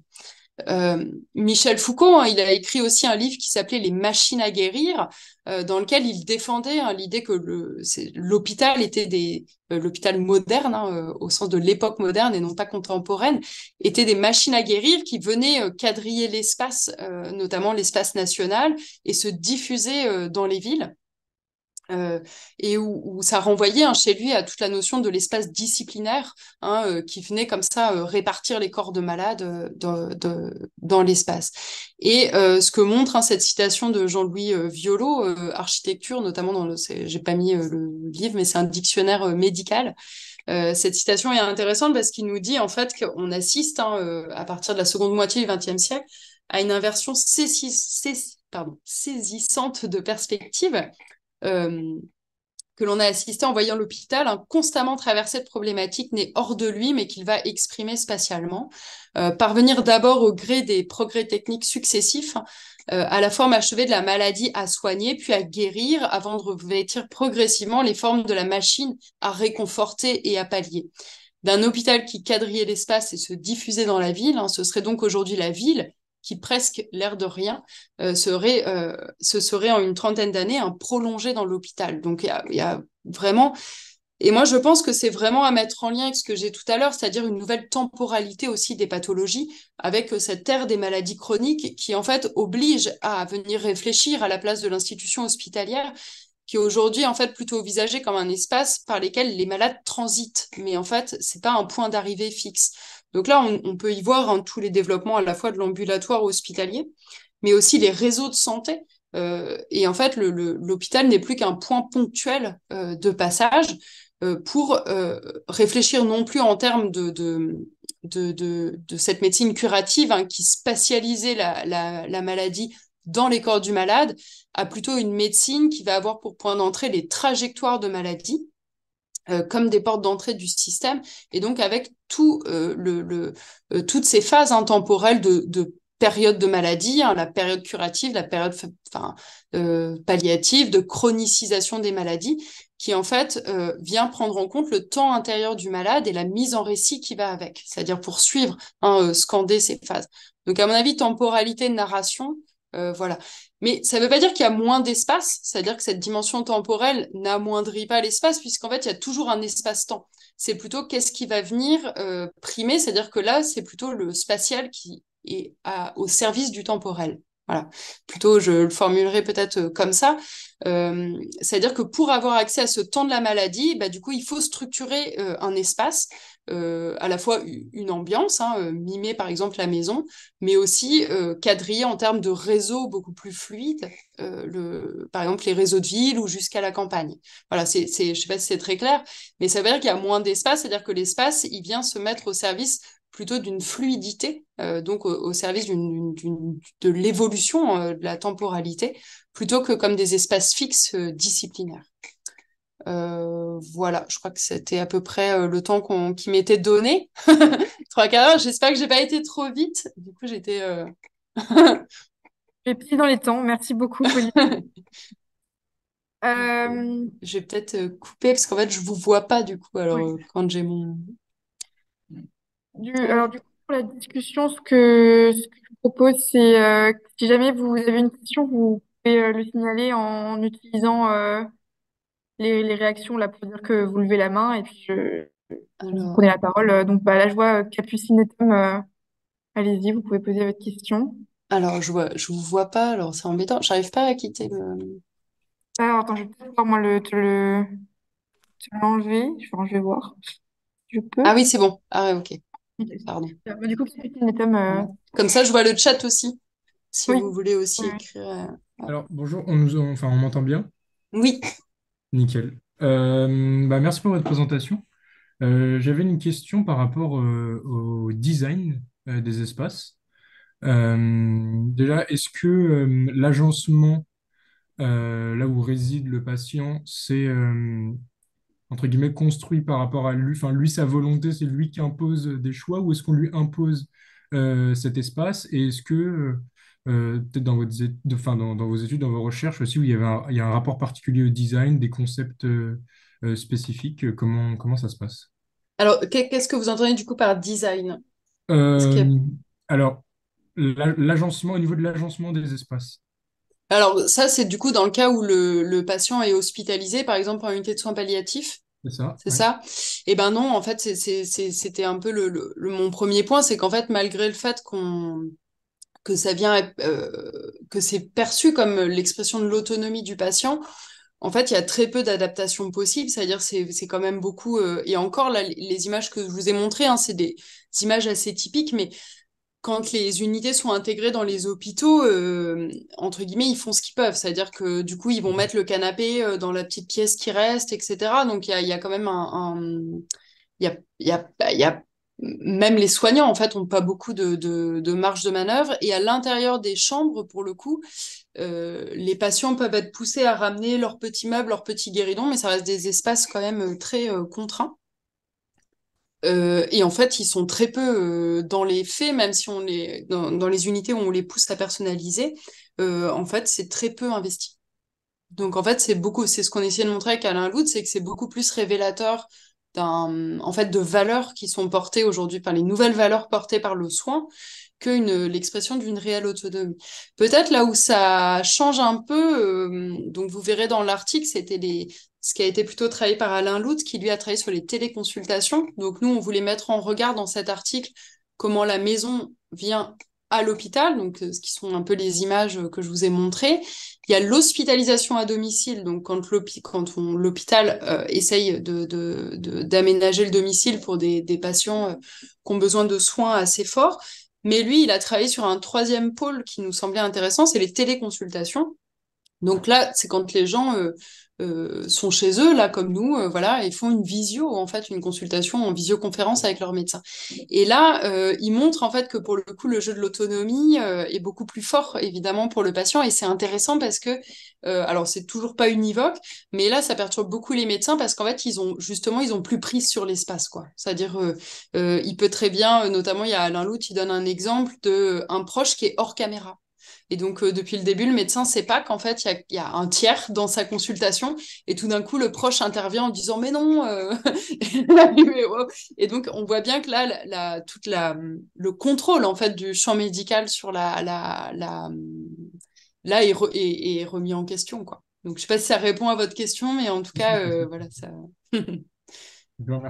Euh, Michel Foucault, hein, il a écrit aussi un livre qui s'appelait Les machines à guérir, euh, dans lequel il défendait hein, l'idée que l'hôpital était des euh, l'hôpital moderne, hein, au sens de l'époque moderne et non pas contemporaine, était des machines à guérir qui venaient quadriller l'espace, notamment l'espace national, et se diffuser dans les villes. Euh, et où, ça renvoyait hein, chez lui à toute la notion de l'espace disciplinaire hein, euh, qui venait comme ça euh, répartir les corps de malades dans l'espace. Et ce que montre hein, cette citation de Jean-Louis Violo architecture notamment dans le, j'ai pas mis le livre, mais c'est un dictionnaire médical. cette citation est intéressante parce qu'il nous dit en fait qu'on assiste à partir de la seconde moitié du XXe siècle à une inversion saisissante de perspective euh, que l'on a assisté en voyant l'hôpital hein, constamment traverser de problématiques nées hors de lui, mais qu'il va exprimer spatialement. Euh, parvenir d'abord au gré des progrès techniques successifs euh, à la forme achevée de la maladie à soigner, puis à guérir, avant de revêtir progressivement les formes de la machine à réconforter et à pallier. D'un hôpital qui quadrillait l'espace et se diffusait dans la ville, hein, ce serait donc aujourd'hui la ville qui presque, l'air de rien, ce euh, serait, euh, serait en une trentaine d'années un prolongé dans l'hôpital. Donc il y a, vraiment... Et moi, je pense que c'est vraiment à mettre en lien avec ce que j'ai tout à l'heure, c'est-à-dire une nouvelle temporalité aussi des pathologies, avec euh, cette ère des maladies chroniques qui, en fait, oblige à venir réfléchir à la place de l'institution hospitalière qui est aujourd'hui en fait plutôt envisagée comme un espace par lequel les malades transitent. Mais en fait, c'est pas un point d'arrivée fixe. Donc là, on, peut y voir hein, tous les développements à la fois de l'ambulatoire hospitalier, mais aussi les réseaux de santé. Euh, et en fait, l'hôpital n'est plus qu'un point ponctuel euh, de passage euh, pour réfléchir non plus en termes de, cette médecine curative hein, qui spatialisait la, la maladie dans les corps du malade, à plutôt une médecine qui va avoir pour point d'entrée les trajectoires de maladie euh, comme des portes d'entrée du système, et donc avec tout, euh, le, euh, toutes ces phases intemporelles de, de période de maladie, hein, la période curative, la période enfin, palliative, de chronicisation des maladies, qui en fait vient prendre en compte le temps intérieur du malade et la mise en récit qui va avec, c'est-à-dire pour suivre, hein, scander ces phases. Donc à mon avis, temporalité de narration, voilà. Mais ça ne veut pas dire qu'il y a moins d'espace, c'est-à-dire que cette dimension temporelle n'amoindrit pas l'espace, puisqu'en fait, il y a toujours un espace-temps. C'est plutôt qu'est-ce qui va venir euh, primer, c'est-à-dire que là, c'est plutôt le spatial qui est au service du temporel. Voilà. Plutôt, je le formulerai peut-être euh, comme ça. Euh, c'est-à-dire que pour avoir accès à ce temps de la maladie, bah, du coup, il faut structurer un espace. Euh, à la fois une ambiance, hein, euh, mimer par exemple la maison, mais aussi euh, quadriller en termes de réseaux beaucoup plus fluides, par exemple les réseaux de ville ou jusqu'à la campagne. Voilà, c'est, je ne sais pas si c'est très clair, mais ça veut dire qu'il y a moins d'espace, c'est-à-dire que l'espace, il vient se mettre au service plutôt d'une fluidité, donc au, service de l'évolution de la temporalité, plutôt que comme des espaces fixes disciplinaires. Euh, voilà, je crois que c'était à peu près euh, le temps qui m'était donné. <laughs> Trois quarts d'heure. J'espère que j'ai pas été trop vite. Du coup, j'étais. Euh, <laughs> j'ai pris dans les temps. Merci beaucoup, <laughs> euh... Je vais peut-être couper parce qu'en fait, je vous vois pas du coup. Alors, quand j'ai mon. alors, du coup, pour la discussion, ce que, je propose, c'est si jamais vous avez une question, vous pouvez le signaler en utilisant les, réactions là pour dire que vous levez la main et puis je, prenez la parole. Euh, donc bah, là, je vois euh, Capucine et Tom. Euh, allez-y, vous pouvez poser votre question. Alors, je vois, je vous vois pas, alors c'est embêtant. J'arrive pas à quitter le. Alors, ah, attends, je vais peut-être moi le, te le, l'enlever. Je, vais voir. Je peux. Ah oui, c'est bon. Ah, ok. Pardon. Ah, bah, du coup, Comme ça, je vois le chat aussi. Si vous voulez aussi écrire. Alors, bonjour, on nous, enfin, on m'entend bien? Oui. Nickel. Euh, bah, merci pour votre présentation. Euh, j'avais une question par rapport euh, au design des espaces. déjà, est-ce que l'agencement là où réside le patient, c'est entre guillemets construit par rapport à lui, enfin lui sa volonté, c'est lui qui impose des choix ou est-ce qu'on lui impose cet espace et est-ce que euh, peut-être dans, de, fin dans, vos études, dans vos recherches aussi, où il y, avait il y a un rapport particulier au design, des concepts euh, euh, spécifiques. Comment, comment ça se passe Alors, qu'est-ce que vous entendez du coup par design Alors, l'agencement, au niveau de l'agencement des espaces. Alors, ça, c'est du coup dans le cas où le, patient est hospitalisé, par exemple, en unité de soins palliatifs. C'est ça. C'est ça. Et eh ben non, en fait, c'était un peu le, mon premier point, c'est qu'en fait, malgré le fait qu'on que ça vient, euh, que c'est perçu comme l'expression de l'autonomie du patient, en fait, il y a très peu d'adaptations possibles. C'est-à-dire, c'est, c'est quand même beaucoup. Euh, et encore, là, les images que je vous ai montrées, hein, c'est des, images assez typiques, mais quand les unités sont intégrées dans les hôpitaux, euh, entre guillemets, ils font ce qu'ils peuvent. C'est-à-dire que du coup, ils vont mettre le canapé dans la petite pièce qui reste, etc. Donc, il y a, quand même un. Il y y a bah, même les soignants, en fait, n'ont pas beaucoup de, marge de manœuvre. Et à l'intérieur des chambres, pour le coup, euh, les patients peuvent être poussés à ramener leurs petits meubles, leurs petits guéridons, mais ça reste des espaces quand même euh, très euh, contraints. et en fait, ils sont très peu dans les faits, même si on les dans, les unités où on les pousse à personnaliser. en fait, c'est très peu investi. Donc en fait, c'est beaucoup, c'est ce qu'on essayait de montrer avec Alain Loud, c'est que c'est beaucoup plus révélateur en fait de valeurs qui sont portées aujourd'hui par les nouvelles valeurs portées par le soin que l'expression d'une réelle autonomie. Peut-être là où ça change un peu, euh, donc vous verrez dans l'article, c'était les ce qui a été plutôt travaillé par Alain Lout, qui lui a travaillé sur les téléconsultations. Donc nous, on voulait mettre en regard dans cet article comment la maison vient à l'hôpital, donc euh, ce qui sont un peu les images que je vous ai montrées, il y a l'hospitalisation à domicile, donc quand l'hôpital euh, essaye d'aménager le domicile pour des, patients euh, qui ont besoin de soins assez forts. Mais lui, il a travaillé sur un troisième pôle qui nous semblait intéressant, c'est les téléconsultations. Donc là, c'est quand les gens euh, euh, sont chez eux, là, comme nous, euh, voilà, ils font une visio, en fait, une consultation en visioconférence avec leur médecin. Et là, euh, ils montrent, en fait, que pour le coup, le jeu de l'autonomie est beaucoup plus fort, évidemment, pour le patient, et c'est intéressant parce que, alors, c'est toujours pas univoque, mais là, ça perturbe beaucoup les médecins parce qu'en fait, ils ont, justement, ils ont plus prise sur l'espace, quoi. C'est-à-dire, il peut très bien, notamment, il y a Alain Lout, qui donne un exemple d'un proche qui est hors caméra. Et donc, euh, depuis le début, le médecin ne sait pas qu'en fait, il y, a un tiers dans sa consultation. Et tout d'un coup, le proche intervient en disant Mais non euh, <laughs> Et donc, on voit bien que là, la, toute le contrôle en fait, du champ médical sur la. là, est, remis en question. Donc, je ne sais pas si ça répond à votre question, mais en tout cas, euh, <laughs> voilà. Ça... Je vous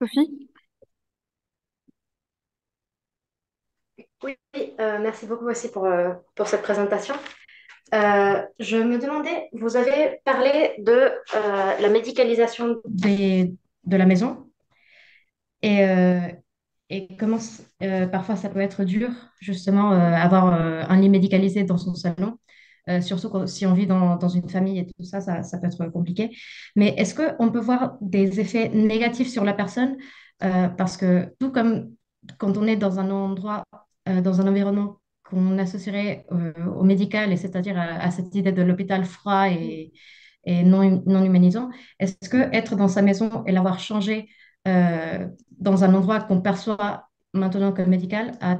Sophie Oui, euh, merci beaucoup aussi pour, euh, pour cette présentation. Euh, je me demandais, vous avez parlé de la médicalisation des, de la maison et, et comment parfois ça peut être dur, justement, avoir un lit médicalisé dans son salon. surtout si on vit dans, une famille et tout ça, ça, ça peut être compliqué. Mais est-ce qu'on peut voir des effets négatifs sur la personne Parce que tout comme quand on est dans un endroit euh, dans un environnement qu'on associerait euh, au médical, et c'est-à-dire à, cette idée de l'hôpital froid et, mm. non, hum, non humanisant, est-ce que être dans sa maison et l'avoir changé euh, dans un endroit qu'on perçoit maintenant comme médical a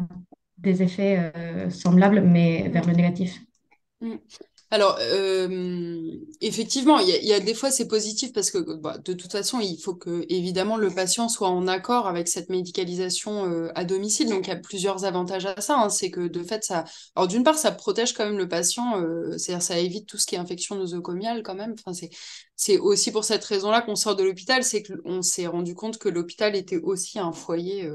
des effets semblables, mais vers le négatif mm. Alors, euh, effectivement, il y, a des fois c'est positif parce que bah, de toute façon, il faut que évidemment le patient soit en accord avec cette médicalisation euh, à domicile. Donc, il y a plusieurs avantages à ça. Hein. C'est que de fait, ça. Alors, d'une part, ça protège quand même le patient, euh, c'est-à-dire ça évite tout ce qui est infection nosocomiale quand même. Enfin, c'est aussi pour cette raison-là qu'on sort de l'hôpital, c'est qu'on s'est rendu compte que l'hôpital était aussi un foyer.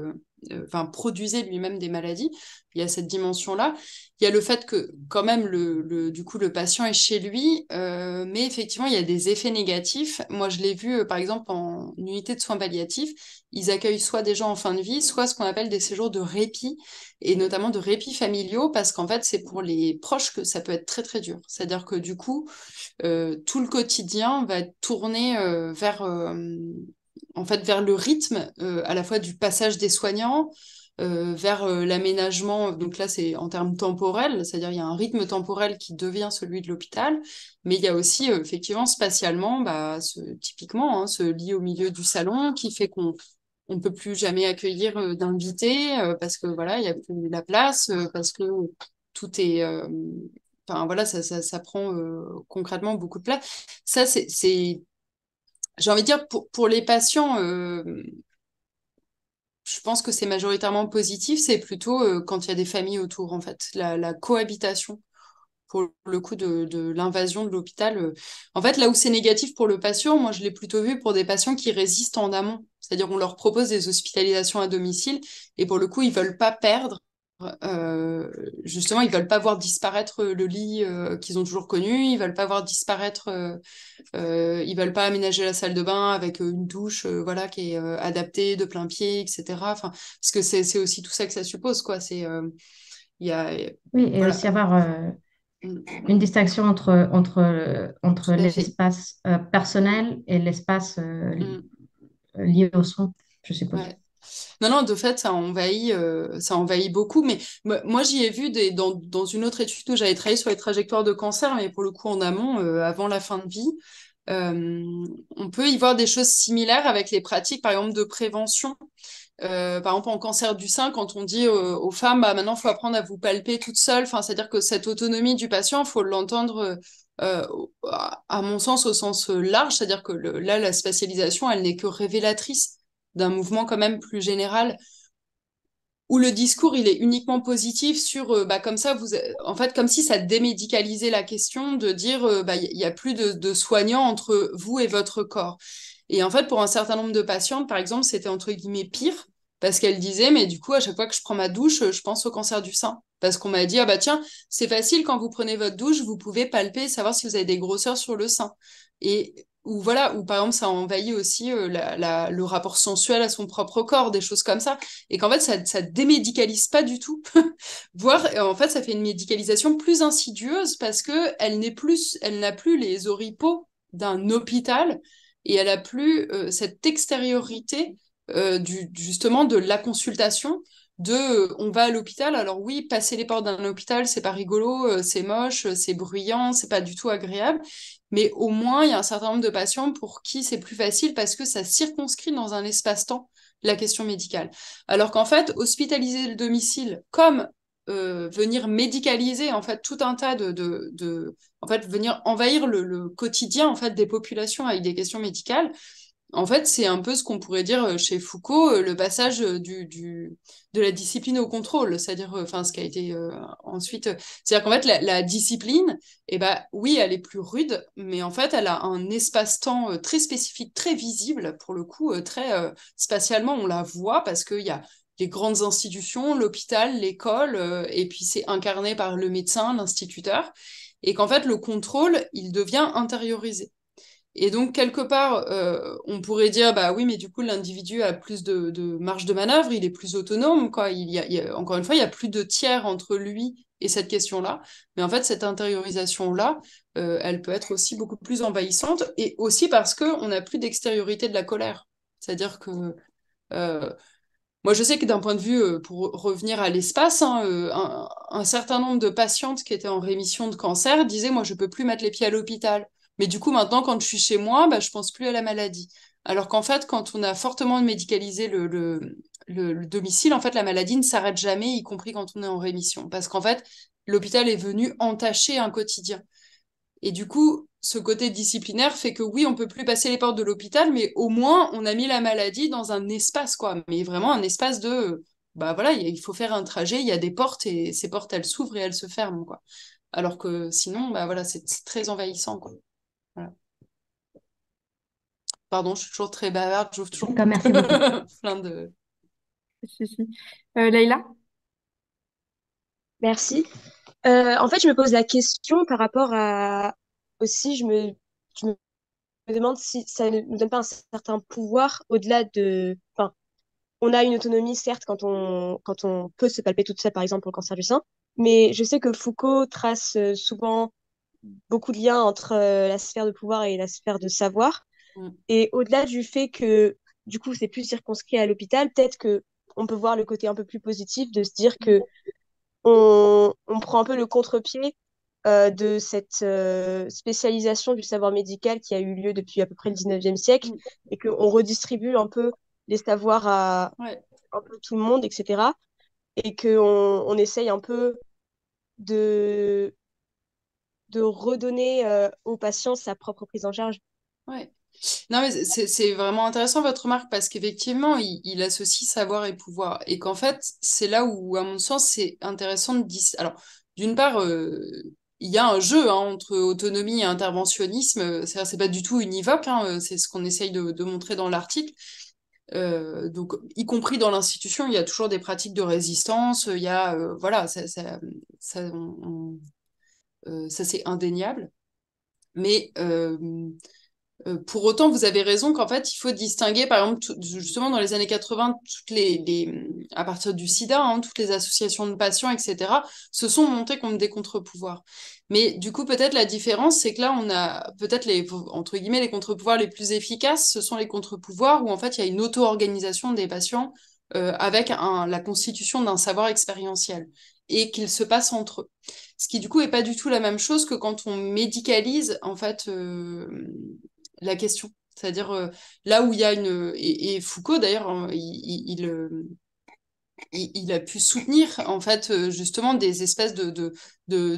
Euh, enfin, produisait lui-même des maladies. Il y a cette dimension-là. Il y a le fait que, quand même, le, du coup, le patient est chez lui, euh, mais effectivement, il y a des effets négatifs. Moi, je l'ai vu, euh, par exemple, en unité de soins palliatifs, ils accueillent soit des gens en fin de vie, soit ce qu'on appelle des séjours de répit, et notamment de répit familiaux, parce qu'en fait, c'est pour les proches que ça peut être très, très dur. C'est-à-dire que, du coup, tout le quotidien va être tourné vers en fait vers le rythme euh, à la fois du passage des soignants, euh, vers euh, l'aménagement. Donc là, c'est en termes temporels, c'est-à-dire il y a un rythme temporel qui devient celui de l'hôpital, mais il y a aussi effectivement spatialement, bah, ce, typiquement, hein, ce lit au milieu du salon qui fait qu'on ne peut plus jamais accueillir d'invités parce que voilà, il y a plus de la place, parce que tout est Enfin, voilà, ça, ça, ça prend concrètement beaucoup de place. Ça, c'est j'ai envie de dire, pour, les patients, euh, je pense que c'est majoritairement positif. C'est plutôt euh, quand il y a des familles autour, en fait, la, cohabitation pour le coup de, l'invasion de l'hôpital. Euh, en fait, là où c'est négatif pour le patient, moi, je l'ai plutôt vu pour des patients qui résistent en amont. C'est-à-dire, on leur propose des hospitalisations à domicile et pour le coup, ils veulent pas perdre euh, justement, ils veulent pas voir disparaître euh, le lit euh, qu'ils ont toujours connu, ils veulent pas voir disparaître, euh, ils veulent pas aménager la salle de bain avec une douche, voilà, qui est adaptée de plein pied, etc. Enfin, parce que c'est aussi tout ça que ça suppose, quoi. C'est il y a oui, et aussi avoir mm. une distinction entre entre entre l'espace personnel et l'espace mm. lié au son, je suppose. Non, non, de fait, ça envahit, euh, ça envahit beaucoup. Mais moi, j'y ai vu dans, une autre étude où j'avais travaillé sur les trajectoires de cancer, mais pour le coup en amont, euh, avant la fin de vie, euh, on peut y voir des choses similaires avec les pratiques, par exemple, de prévention. par exemple, en cancer du sein, quand on dit aux femmes, bah, maintenant, il faut apprendre à vous palper toute seule, c'est-à-dire que cette autonomie du patient, il faut l'entendre, à mon sens, au sens large, c'est-à-dire que là, la spatialisation, elle n'est que révélatrice d'un mouvement quand même plus général où le discours il est uniquement positif sur euh, bah, comme ça vous en fait comme si ça démédicalisait la question de dire euh, bah il y a plus de, soignants entre vous et votre corps et en fait pour un certain nombre de patientes par exemple c'était entre guillemets pire parce qu'elle disait mais du coup à chaque fois que je prends ma douche je pense au cancer du sein parce qu'on m'a dit ah bah tiens c'est facile quand vous prenez votre douche vous pouvez palper savoir si vous avez des grosseurs sur le sein et ou voilà, ou par exemple, ça envahit aussi euh, le rapport sensuel à son propre corps, des choses comme ça. Et qu'en fait, ça, ça démédicalise pas du tout, <laughs> voire euh, en fait, ça fait une médicalisation plus insidieuse parce que elle n'est plus, elle n'a plus les oripeaux d'un hôpital et elle a plus euh, cette extériorité du, justement de la consultation de euh, on va à l'hôpital. Alors oui, passer les portes d'un hôpital, c'est pas rigolo, euh, c'est moche, euh, c'est bruyant, c'est pas du tout agréable. Mais au moins, il y a un certain nombre de patients pour qui c'est plus facile parce que ça circonscrit dans un espace-temps la question médicale. Alors qu'en fait, hospitaliser le domicile comme venir médicaliser en fait tout un tas de, de, en fait venir envahir le, le, quotidien en fait des populations avec des questions médicales, en fait, c'est un peu ce qu'on pourrait dire euh, chez Foucault, euh, le passage euh, du, de la discipline au contrôle, c'est-à-dire enfin, ce qui a été ensuite. C'est-à-dire qu'en fait, la, discipline, eh ben, oui, elle est plus rude, mais en fait, elle a un espace-temps très spécifique, très visible, pour le coup, très spatialement, on la voit parce qu'il y a les grandes institutions, l'hôpital, l'école, et puis c'est incarné par le médecin, l'instituteur, et qu'en fait, le contrôle, il devient intériorisé. Et donc, quelque part, euh, on pourrait dire, bah oui, mais du coup, l'individu a plus de, marge de manœuvre, il est plus autonome. Quoi. Il, y a, encore une fois, il y a plus de tiers entre lui et cette question-là. Mais en fait, cette intériorisation-là, euh, elle peut être aussi beaucoup plus envahissante, et aussi parce qu'on n'a plus d'extériorité de la colère. C'est-à-dire que... Euh, moi, je sais que d'un point de vue, pour revenir à l'espace, hein, un, un certain nombre de patientes qui étaient en rémission de cancer disaient, moi, je peux plus mettre les pieds à l'hôpital mais du coup, maintenant, quand je suis chez moi, bah, je pense plus à la maladie. Alors qu'en fait, quand on a fortement médicalisé le, le, le, domicile, en fait, la maladie ne s'arrête jamais, y compris quand on est en rémission. Parce qu'en fait, l'hôpital est venu entacher un quotidien. Et du coup, ce côté disciplinaire fait que oui, on peut plus passer les portes de l'hôpital, mais au moins, on a mis la maladie dans un espace, quoi. Mais vraiment un espace de, bah voilà, il faut faire un trajet, il y a des portes et ces portes, elles s'ouvrent et elles se ferment, quoi. Alors que sinon, bah voilà, c'est très envahissant, quoi. Pardon, je suis toujours très bavarde, j'ouvre toujours merci <laughs> plein de... Euh, merci. Euh, en fait, je me pose la question par rapport à... Aussi, je me, demande si ça ne nous donne pas un certain pouvoir au-delà de... Enfin, on a une autonomie, certes, quand on, quand on peut se palper toute seule, par exemple, pour le cancer du sein, mais je sais que Foucault trace euh, souvent beaucoup de liens entre la sphère de pouvoir et la sphère de savoir. Mm. Et au-delà du fait que, du coup, c'est plus circonscrit à l'hôpital, peut-être que on peut voir le côté un peu plus positif de se dire que on, prend un peu le contre-pied euh, de cette euh, spécialisation du savoir médical qui a eu lieu depuis à peu près le 19e siècle mm. et qu'on redistribue un peu les savoirs à tout le monde, etc. Et qu'on on essaye un peu de, de redonner euh, aux patients sa propre prise en charge. Non, mais c'est vraiment intéressant votre remarque parce qu'effectivement, il, associe savoir et pouvoir. Et qu'en fait, c'est là où, à mon sens, c'est intéressant de dire. Alors, d'une part, euh, il y a un jeu hein, entre autonomie et interventionnisme. Euh, c'est pas du tout univoque, hein, euh, c'est ce qu'on essaye de, montrer dans l'article. donc, y compris dans l'institution, il y a toujours des pratiques de résistance. Il y a, voilà, ça, ça, ça c'est indéniable. Mais euh, pour autant, vous avez raison qu'en fait, il faut distinguer, par exemple, justement dans les années 80, toutes les, les à partir du sida, hein, toutes les associations de patients, etc., se sont montées comme des contre-pouvoirs. Mais du coup, peut-être la différence, c'est que là, on a peut-être les, entre guillemets, les contre-pouvoirs les plus efficaces, ce sont les contre-pouvoirs où en fait, il y a une auto-organisation des patients euh, avec un, la constitution d'un savoir expérientiel et qu'il se passe entre eux. Ce qui du coup est pas du tout la même chose que quand on médicalise en fait euh, la question. C'est-à-dire euh, là où il y a une... Et, Foucault, d'ailleurs, hein, euh, il, il, a pu soutenir, en fait, euh, justement, des espèces de, de,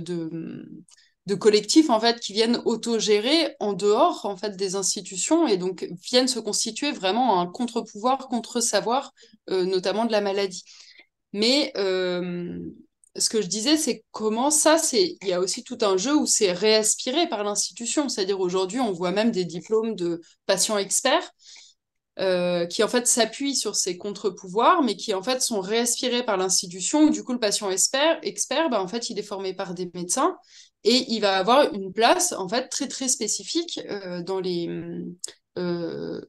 de, collectifs, en fait, qui viennent autogérer en dehors, en fait, des institutions et donc viennent se constituer vraiment un contre-pouvoir, contre-savoir, notamment de la maladie. Mais ce que je disais, c'est comment ça, c'est il y a aussi tout un jeu où c'est réaspiré par l'institution. C'est-à-dire aujourd'hui, on voit même des diplômes de patients experts euh, qui en fait s'appuient sur ces contre-pouvoirs, mais qui en fait sont réaspirés par l'institution. Du coup, le patient expert, expert bah, en fait, il est formé par des médecins et il va avoir une place en fait très très spécifique euh, dans les euh,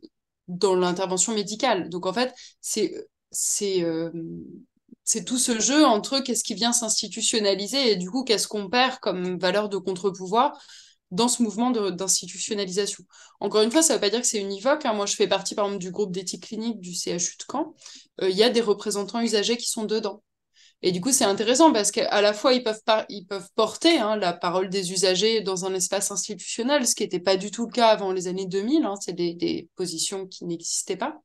dans l'intervention médicale. Donc en fait, c'est c'est c'est tout ce jeu entre qu'est-ce qui vient s'institutionnaliser et du coup qu'est-ce qu'on perd comme valeur de contre-pouvoir dans ce mouvement d'institutionnalisation. Encore une fois, ça ne veut pas dire que c'est univoque. Hein. Moi, je fais partie, par exemple, du groupe d'éthique clinique du CHU de Caen. Euh, il y a des représentants usagers qui sont dedans. Et du coup, c'est intéressant parce qu'à la fois, ils peuvent, porter hein, la parole des usagers dans un espace institutionnel, ce qui n'était pas du tout le cas avant les années 2000. Hein. C'est des positions qui n'existaient pas.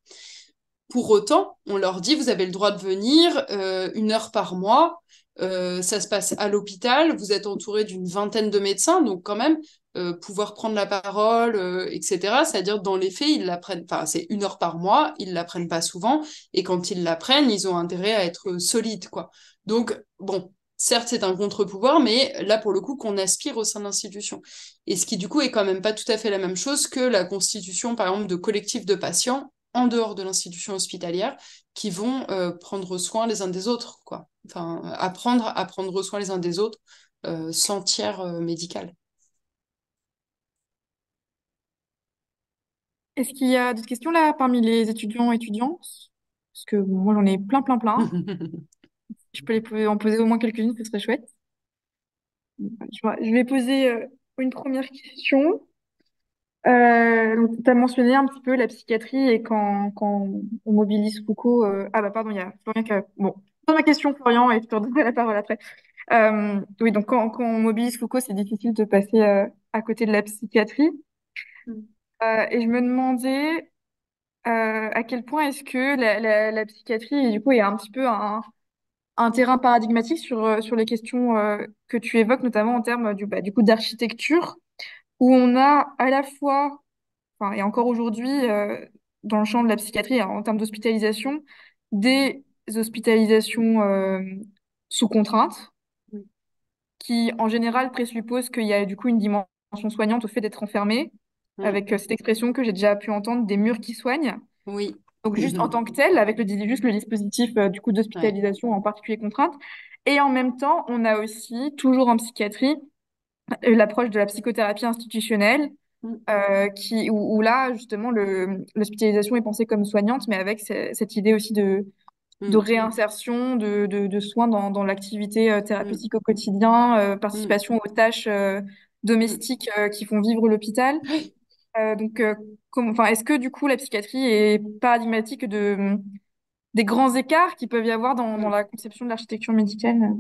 Pour autant, on leur dit, vous avez le droit de venir euh, une heure par mois, euh, ça se passe à l'hôpital, vous êtes entouré d'une vingtaine de médecins, donc quand même, euh, pouvoir prendre la parole, etc. C'est-à-dire, dans les faits, ils l'apprennent, enfin, c'est une heure par mois, ils prennent pas souvent, et quand ils l'apprennent, ils ont intérêt à être solides, quoi. Donc, bon, certes, c'est un contre-pouvoir, mais là, pour le coup, qu'on aspire au sein de l'institution. Et ce qui, du coup, est quand même pas tout à fait la même chose que la constitution, par exemple, de collectif de patients en dehors de l'institution hospitalière qui vont euh, prendre soin les uns des autres, quoi. Enfin, apprendre à prendre soin les uns des autres euh, sans tiers euh, médical. Est-ce qu'il y a d'autres questions là parmi les étudiants et étudiantes? Parce que moi j'en ai plein, plein, plein. <laughs> Je peux les, en poser au moins quelques-unes, ce serait chouette. Je vais poser une première question. Euh, tu as mentionné un petit peu la psychiatrie et quand, on mobilise Foucault. Euh, ah, bah, pardon, il y a Florian qui a. Bon, dans ma question, Florian, et je te redonnerai la parole après. Euh, oui, donc quand, on mobilise Foucault, c'est difficile de passer euh, à côté de la psychiatrie. Mm. et je me demandais à quel point est-ce que la, psychiatrie, du coup, a un petit peu un, terrain paradigmatique sur, sur les questions que tu évoques, notamment en termes du, bah, du coup d'architecture où on a à la fois, et encore aujourd'hui, euh, dans le champ de la psychiatrie, en termes d'hospitalisation, des hospitalisations euh, sous contrainte, qui en général présupposent qu'il y a du coup une dimension soignante au fait d'être enfermé, avec euh, cette expression que j'ai déjà pu entendre, des murs qui soignent. Oui. Donc juste en tant que tel, avec le, le dispositif du coup d'hospitalisation en particulier contrainte. Et en même temps, on a aussi, toujours en psychiatrie, l'approche de la psychothérapie institutionnelle, mm. euh, qui, où, là, justement, l'hospitalisation est pensée comme soignante, mais avec cette idée aussi de, mm. de réinsertion, de, de, soins dans, dans l'activité euh, thérapeutique mm. au quotidien, euh, participation aux tâches domestiques qui font vivre l'hôpital. donc, enfin, est-ce que du coup, la psychiatrie est paradigmatique de, des grands écarts qui peuvent y avoir dans, la conception de l'architecture médicale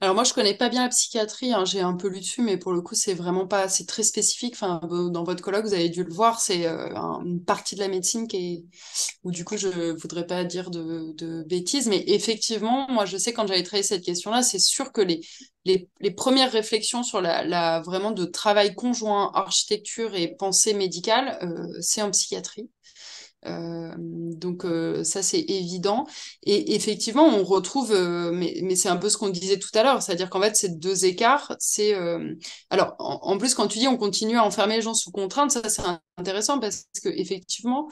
alors moi, je connais pas bien la psychiatrie, hein, j'ai un peu lu dessus, mais pour le coup, c'est vraiment pas, c'est très spécifique. Enfin, dans votre colloque, vous avez dû le voir, c'est euh, une partie de la médecine qui est, où du coup, je voudrais pas dire de, bêtises, mais effectivement, moi, je sais quand j'avais travaillé cette question-là, c'est sûr que les, les, les, premières réflexions sur la, la, vraiment de travail conjoint architecture et pensée médicale, euh, c'est en psychiatrie. Euh, donc euh, ça c'est évident et effectivement on retrouve euh, mais, mais c'est un peu ce qu'on disait tout à l'heure c'est-à-dire qu'en fait ces deux écarts c'est alors en, plus quand tu dis on continue à enfermer les gens sous contrainte ça c'est intéressant parce que effectivement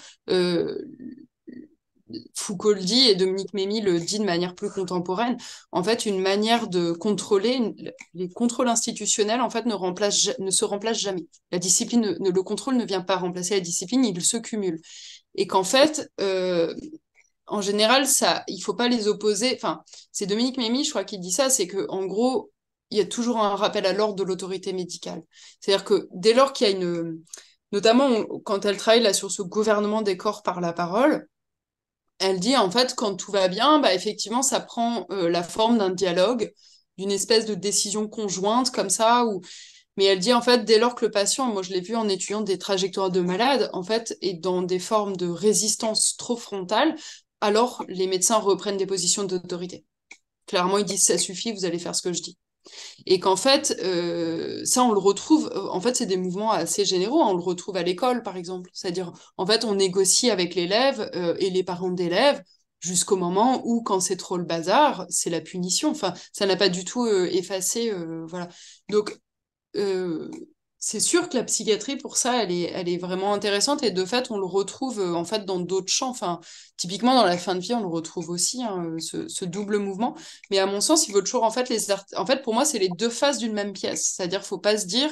Foucault le dit et Dominique Mémy le dit de manière plus contemporaine, en fait, une manière de contrôler, les contrôles institutionnels, en fait, ne, remplace ne se remplacent jamais. La discipline, le contrôle ne vient pas remplacer la discipline, il se cumule et qu'en fait, euh, en général, ça, il faut pas les opposer. Enfin, c'est Dominique Mémy, je crois, qui dit ça, c'est que en gros, il y a toujours un rappel à l'ordre de l'autorité médicale. C'est-à-dire que dès lors qu'il y a une, notamment quand elle travaille là sur ce gouvernement des corps par la parole, elle dit en fait quand tout va bien, bah effectivement, ça prend euh, la forme d'un dialogue d'une espèce de décision conjointe comme ça où mais elle dit en fait, dès lors que le patient, moi je l'ai vu en étudiant des trajectoires de malades, en fait, est dans des formes de résistance trop frontale, alors les médecins reprennent des positions d'autorité. Clairement, ils disent ça suffit, vous allez faire ce que je dis. Et qu'en fait, euh, ça, on le retrouve, euh, en fait, c'est des mouvements assez généraux, hein, on le retrouve à l'école, par exemple. C'est-à-dire, en fait, on négocie avec l'élève euh, et les parents d'élèves jusqu'au moment où, quand c'est trop le bazar, c'est la punition. Enfin, ça n'a pas du tout effacé. voilà. Donc, euh, c'est sûr que la psychiatrie, pour ça, elle est, elle est vraiment intéressante. Et de fait, on le retrouve euh, en fait dans d'autres champs. Enfin, typiquement, dans la fin de vie, on le retrouve aussi, hein, euh, ce, double mouvement. Mais à mon sens, il faut toujours, en fait, les en fait pour moi, c'est les deux faces d'une même pièce. C'est-à-dire, faut pas se dire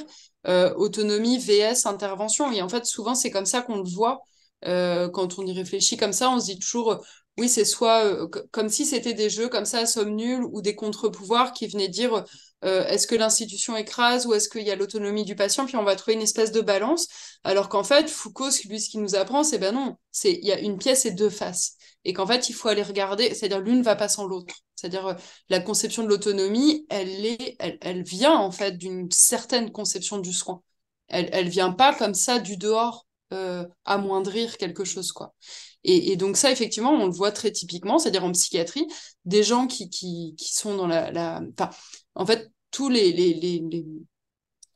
autonomie, VS, intervention. Et en fait, souvent, c'est comme ça qu'on le voit. quand on y réfléchit comme ça, on se dit toujours oui, c'est soit euh, comme si c'était des jeux comme ça à somme nulle ou des contre-pouvoirs qui venaient dire euh, est-ce que l'institution écrase ou est-ce qu'il y a l'autonomie du patient, puis on va trouver une espèce de balance. Alors qu'en fait, Foucault, lui, ce qu'il nous apprend, c'est ben non, c'est il y a une pièce et deux faces. Et qu'en fait, il faut aller regarder, c'est-à-dire l'une va pas sans l'autre. C'est-à-dire euh, la conception de l'autonomie, elle, est, elle, vient en fait d'une certaine conception du soin. Elle, elle vient pas comme ça du dehors amoindrir quelque chose, quoi. Et, donc ça, effectivement, on le voit très typiquement, c'est-à-dire en psychiatrie, des gens qui, qui, qui sont dans la... la... Enfin, en fait, tous les, les, les,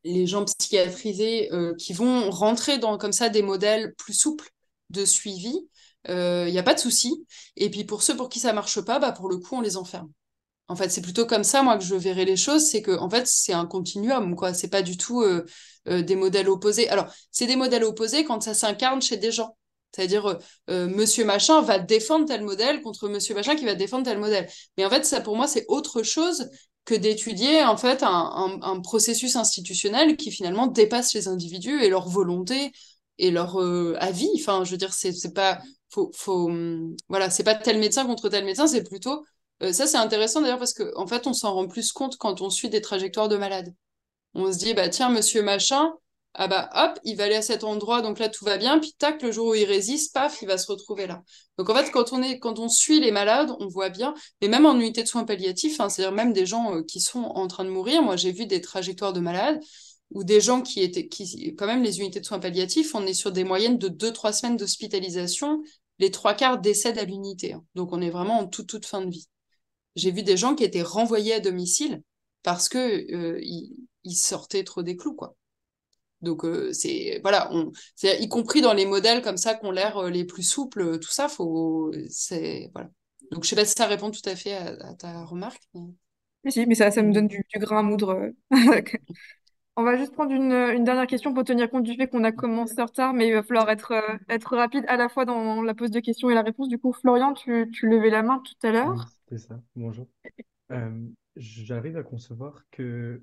les gens psychiatrisés euh, qui vont rentrer dans comme ça des modèles plus souples de suivi, il euh, y n'y a pas de souci. Et puis pour ceux pour qui ça marche pas, bah pour le coup on les enferme. En fait, c'est plutôt comme ça moi que je verrais les choses, c'est que en fait c'est un continuum quoi. C'est pas du tout euh, des modèles opposés. Alors c'est des modèles opposés quand ça s'incarne chez des gens. C'est-à-dire, euh, euh, monsieur machin va défendre tel modèle contre monsieur machin qui va défendre tel modèle. Mais en fait, ça pour moi, c'est autre chose que d'étudier en fait un, processus institutionnel qui finalement dépasse les individus et leur volonté et leur euh, avis. Enfin, je veux dire, c'est pas faut, mm, voilà, c'est pas tel médecin contre tel médecin, c'est plutôt ça c'est intéressant d'ailleurs parce que en fait, on s'en rend plus compte quand on suit des trajectoires de malades. On se dit bah tiens, monsieur machin, ah bah hop, il va aller à cet endroit, donc là tout va bien, puis tac, le jour où il résiste, paf, il va se retrouver là. Donc en fait, quand on, est, quand on suit les malades, on voit bien, mais même en unité de soins palliatifs, hein, c'est-à-dire même des gens euh, qui sont en train de mourir, moi j'ai vu des trajectoires de malades ou des gens qui étaient, qui, quand même, les unités de soins palliatifs, on est sur des moyennes de 2-3 semaines d'hospitalisation, les trois quarts décèdent à l'unité. Hein. donc on est vraiment en toute, toute fin de vie. J'ai vu des gens qui étaient renvoyés à domicile parce que euh, sortaient trop des clous, quoi. Donc euh, c'est voilà, y compris dans les modèles comme ça qu'on l'air euh, les plus souples, euh, tout ça, faut c'est voilà. Donc je sais pas si ça répond tout à fait à, ta remarque. Mais... mais ça, me mm. donne du, grain à moudre. <laughs> on va juste prendre une, dernière question pour tenir compte du fait qu'on a commencé en retard, mais il va falloir être, être rapide à la fois dans la pose de questions et la réponse. Du coup, Florian, tu, levais la main tout à l'heure. c'est ça, bonjour. J'arrive à concevoir que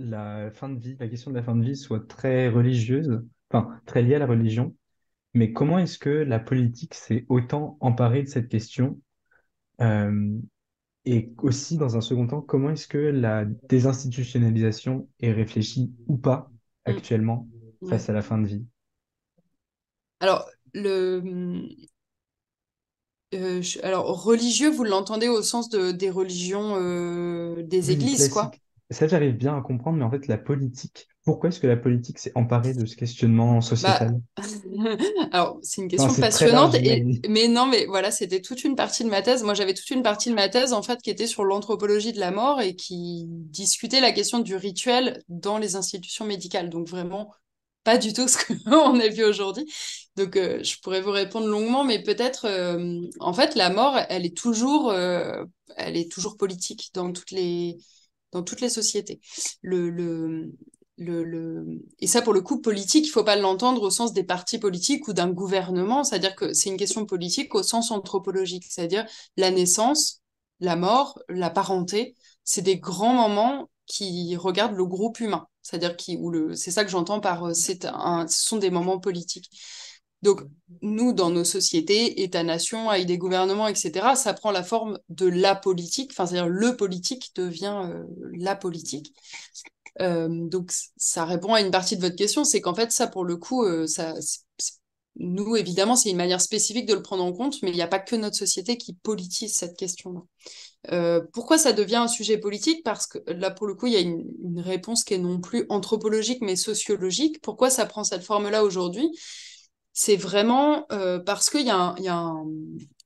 la fin de vie, la question de la fin de vie soit très religieuse, enfin très liée à la religion, mais comment est-ce que la politique s'est autant emparée de cette question euh, Et aussi, dans un second temps, comment est-ce que la désinstitutionnalisation est réfléchie ou pas mm. actuellement face à la fin de vie Alors, le, euh, alors religieux, vous l'entendez au sens des religions, euh, des églises, quoi. Ça, j'arrive bien à comprendre, mais en fait, la politique, pourquoi est-ce que la politique s'est emparée de ce questionnement bah, sociétal <laughs> Alors, c'est une question passionnante, mais non, mais voilà, c'était toute une partie de ma thèse. Moi, j'avais toute une partie de ma thèse, en fait, qui était sur l'anthropologie de la mort et qui discutait la question du rituel dans les institutions médicales. Donc, vraiment, pas du tout <laughs> ce qu'on a vu aujourd'hui. Donc, euh, je pourrais vous répondre longuement, mais peut-être, euh, en fait, la mort, elle est toujours, euh, elle est toujours politique dans toutes les dans toutes les sociétés. Le, le, Et ça, pour le coup, politique, il ne faut pas l'entendre au sens des partis politiques ou d'un gouvernement, c'est-à-dire que c'est une question politique au sens anthropologique, c'est-à-dire la naissance, la mort, la parenté, c'est des grands moments qui regardent le groupe humain, c'est-à-dire qui, ou le, c'est ça que j'entends par, euh, c'est ce sont des moments politiques. Donc, nous, dans nos sociétés, État-nation, avec des gouvernements, etc., ça prend la forme de la politique, enfin, c'est-à-dire le politique devient euh, la politique. Euh, donc, ça répond à une partie de votre question, c'est qu'en fait, ça, pour le coup, euh, ça, nous, évidemment, c'est une manière spécifique de le prendre en compte, mais il n'y a pas que notre société qui politise cette question-là. pourquoi ça devient un sujet politique Parce que là, pour le coup, il y a une réponse qui est non plus anthropologique, mais sociologique. Pourquoi ça prend cette forme-là aujourd'hui c'est vraiment euh, parce qu'il a,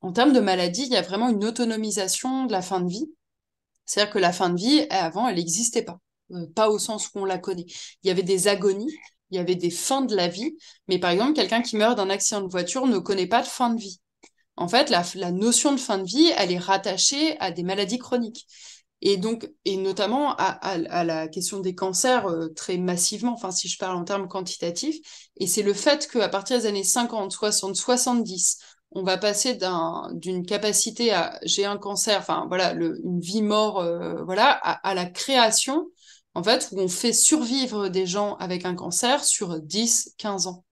en termes de maladie, il y a vraiment une autonomisation de la fin de vie. C'est-à-dire que la fin de vie, eh, avant, elle n'existait pas, euh, pas au sens où on la connaît. Il y avait des agonies, il y avait des fins de la vie, mais par exemple, quelqu'un qui meurt d'un accident de voiture ne connaît pas de fin de vie. En fait, la notion de fin de vie, elle est rattachée à des maladies chroniques. Et donc, et notamment à, à, à la question des cancers euh, très massivement, enfin, si je parle en termes quantitatifs. Et c'est le fait qu'à partir des années 50, 60, 70, on va passer d'une capacité à j'ai un cancer, enfin, voilà, le, une vie mort, euh, voilà, à, à, la création, en fait, où on fait survivre des gens avec un cancer sur 10, 15 ans.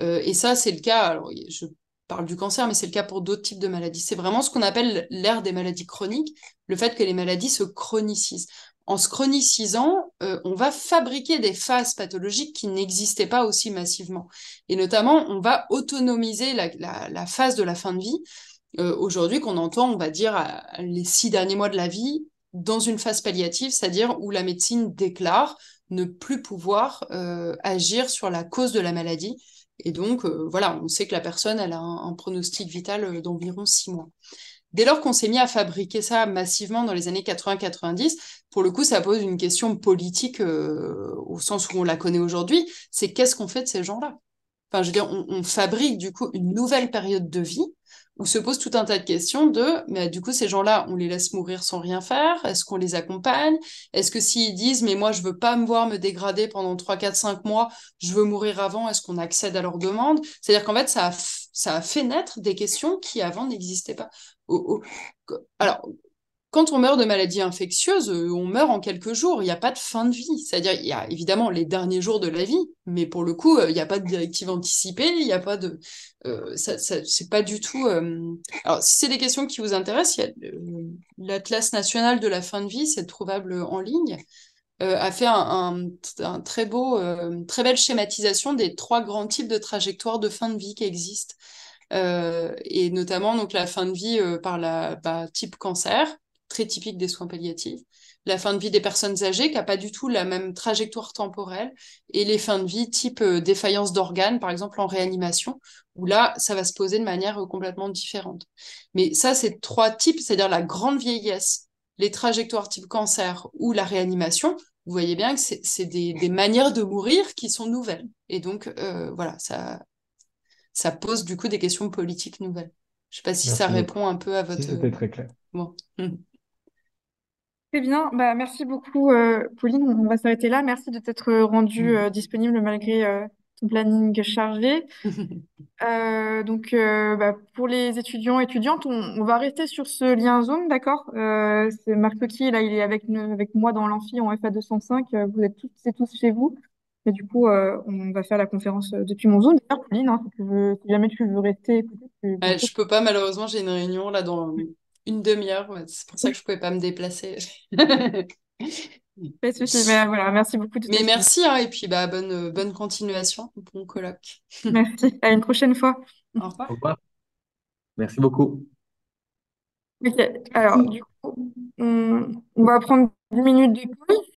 Euh, et ça, c'est le cas. Alors, je parle du cancer, mais c'est le cas pour d'autres types de maladies. C'est vraiment ce qu'on appelle l'ère des maladies chroniques, le fait que les maladies se chronicisent. En se chronicisant, euh, on va fabriquer des phases pathologiques qui n'existaient pas aussi massivement. Et notamment, on va autonomiser la, phase de la fin de vie. Euh, aujourd'hui, qu'on entend, on va dire, les six derniers mois de la vie dans une phase palliative, c'est-à-dire où la médecine déclare ne plus pouvoir euh, agir sur la cause de la maladie et donc, euh, voilà, on sait que la personne, elle a un, pronostic vital euh, d'environ six mois. Dès lors qu'on s'est mis à fabriquer ça massivement dans les années 80-90, pour le coup, ça pose une question politique euh, au sens où on la connaît aujourd'hui, c'est qu'est-ce qu'on fait de ces gens-là Enfin, je veux dire, on, fabrique du coup une nouvelle période de vie où se pose tout un tas de questions de, mais du coup, ces gens-là, on les laisse mourir sans rien faire Est-ce qu'on les accompagne Est-ce que s'ils disent, mais moi, je veux pas me voir me dégrader pendant 3, 4, 5 mois, je veux mourir avant, est-ce qu'on accède à leur demande C'est-à-dire qu'en fait, ça a, ça a fait naître des questions qui avant n'existaient pas. Alors, quand on meurt de maladies infectieuses, euh, on meurt en quelques jours, il n'y a pas de fin de vie. C'est-à-dire, il y a évidemment les derniers jours de la vie, mais pour le coup, euh, il n'y a pas de directive anticipée, il n'y a pas de... Euh, ça, ça c'est pas du tout... Alors, si c'est des questions qui vous intéressent, il y a l'Atlas national de la fin de vie, c'est trouvable en ligne, euh, a fait un, un, très beau, très belle schématisation des trois grands types de trajectoires de fin de vie qui existent. et notamment donc la fin de vie par la bah, type cancer, très typique des soins palliatifs, la fin de vie des personnes âgées qui n'a pas du tout la même trajectoire temporelle, et les fins de vie type euh, défaillance d'organes, par exemple en réanimation, où là, ça va se poser de manière euh, complètement différente. Mais ça, c'est trois types, c'est-à-dire la grande vieillesse, les trajectoires type cancer ou la réanimation, vous voyez bien que c'est des, manières de mourir qui sont nouvelles. Et donc, euh, voilà, ça, ça pose du coup des questions politiques nouvelles. Je ne sais pas si ça répond un peu à votre... C'était très clair. Bon. Hum. Très bien, bah, merci beaucoup euh, Pauline, on va s'arrêter là. Merci de t'être rendue mm. euh, disponible malgré euh, ton planning chargé. <laughs> donc bah, pour les étudiants et étudiantes, on, va rester sur ce lien Zoom, d'accord C'est Marc qui là il est avec, avec moi dans l'amphi en FA205, vous êtes toutes et tous chez vous. Et du coup, on va faire la conférence depuis mon Zoom. D'ailleurs Pauline, hein, si, jamais tu veux rester écouter. Tu... je peux pas malheureusement, j'ai une réunion là dans une demi-heure. C'est pour ça que je ne pouvais pas me déplacer. <laughs> pas de soucis, mais bah, voilà, merci beaucoup. mais merci, hein, et puis bah, bonne, euh, bonne continuation, bon colloque. merci, à une prochaine fois. Au revoir. Merci beaucoup. Ok, alors du coup, on, va prendre une minute du coup.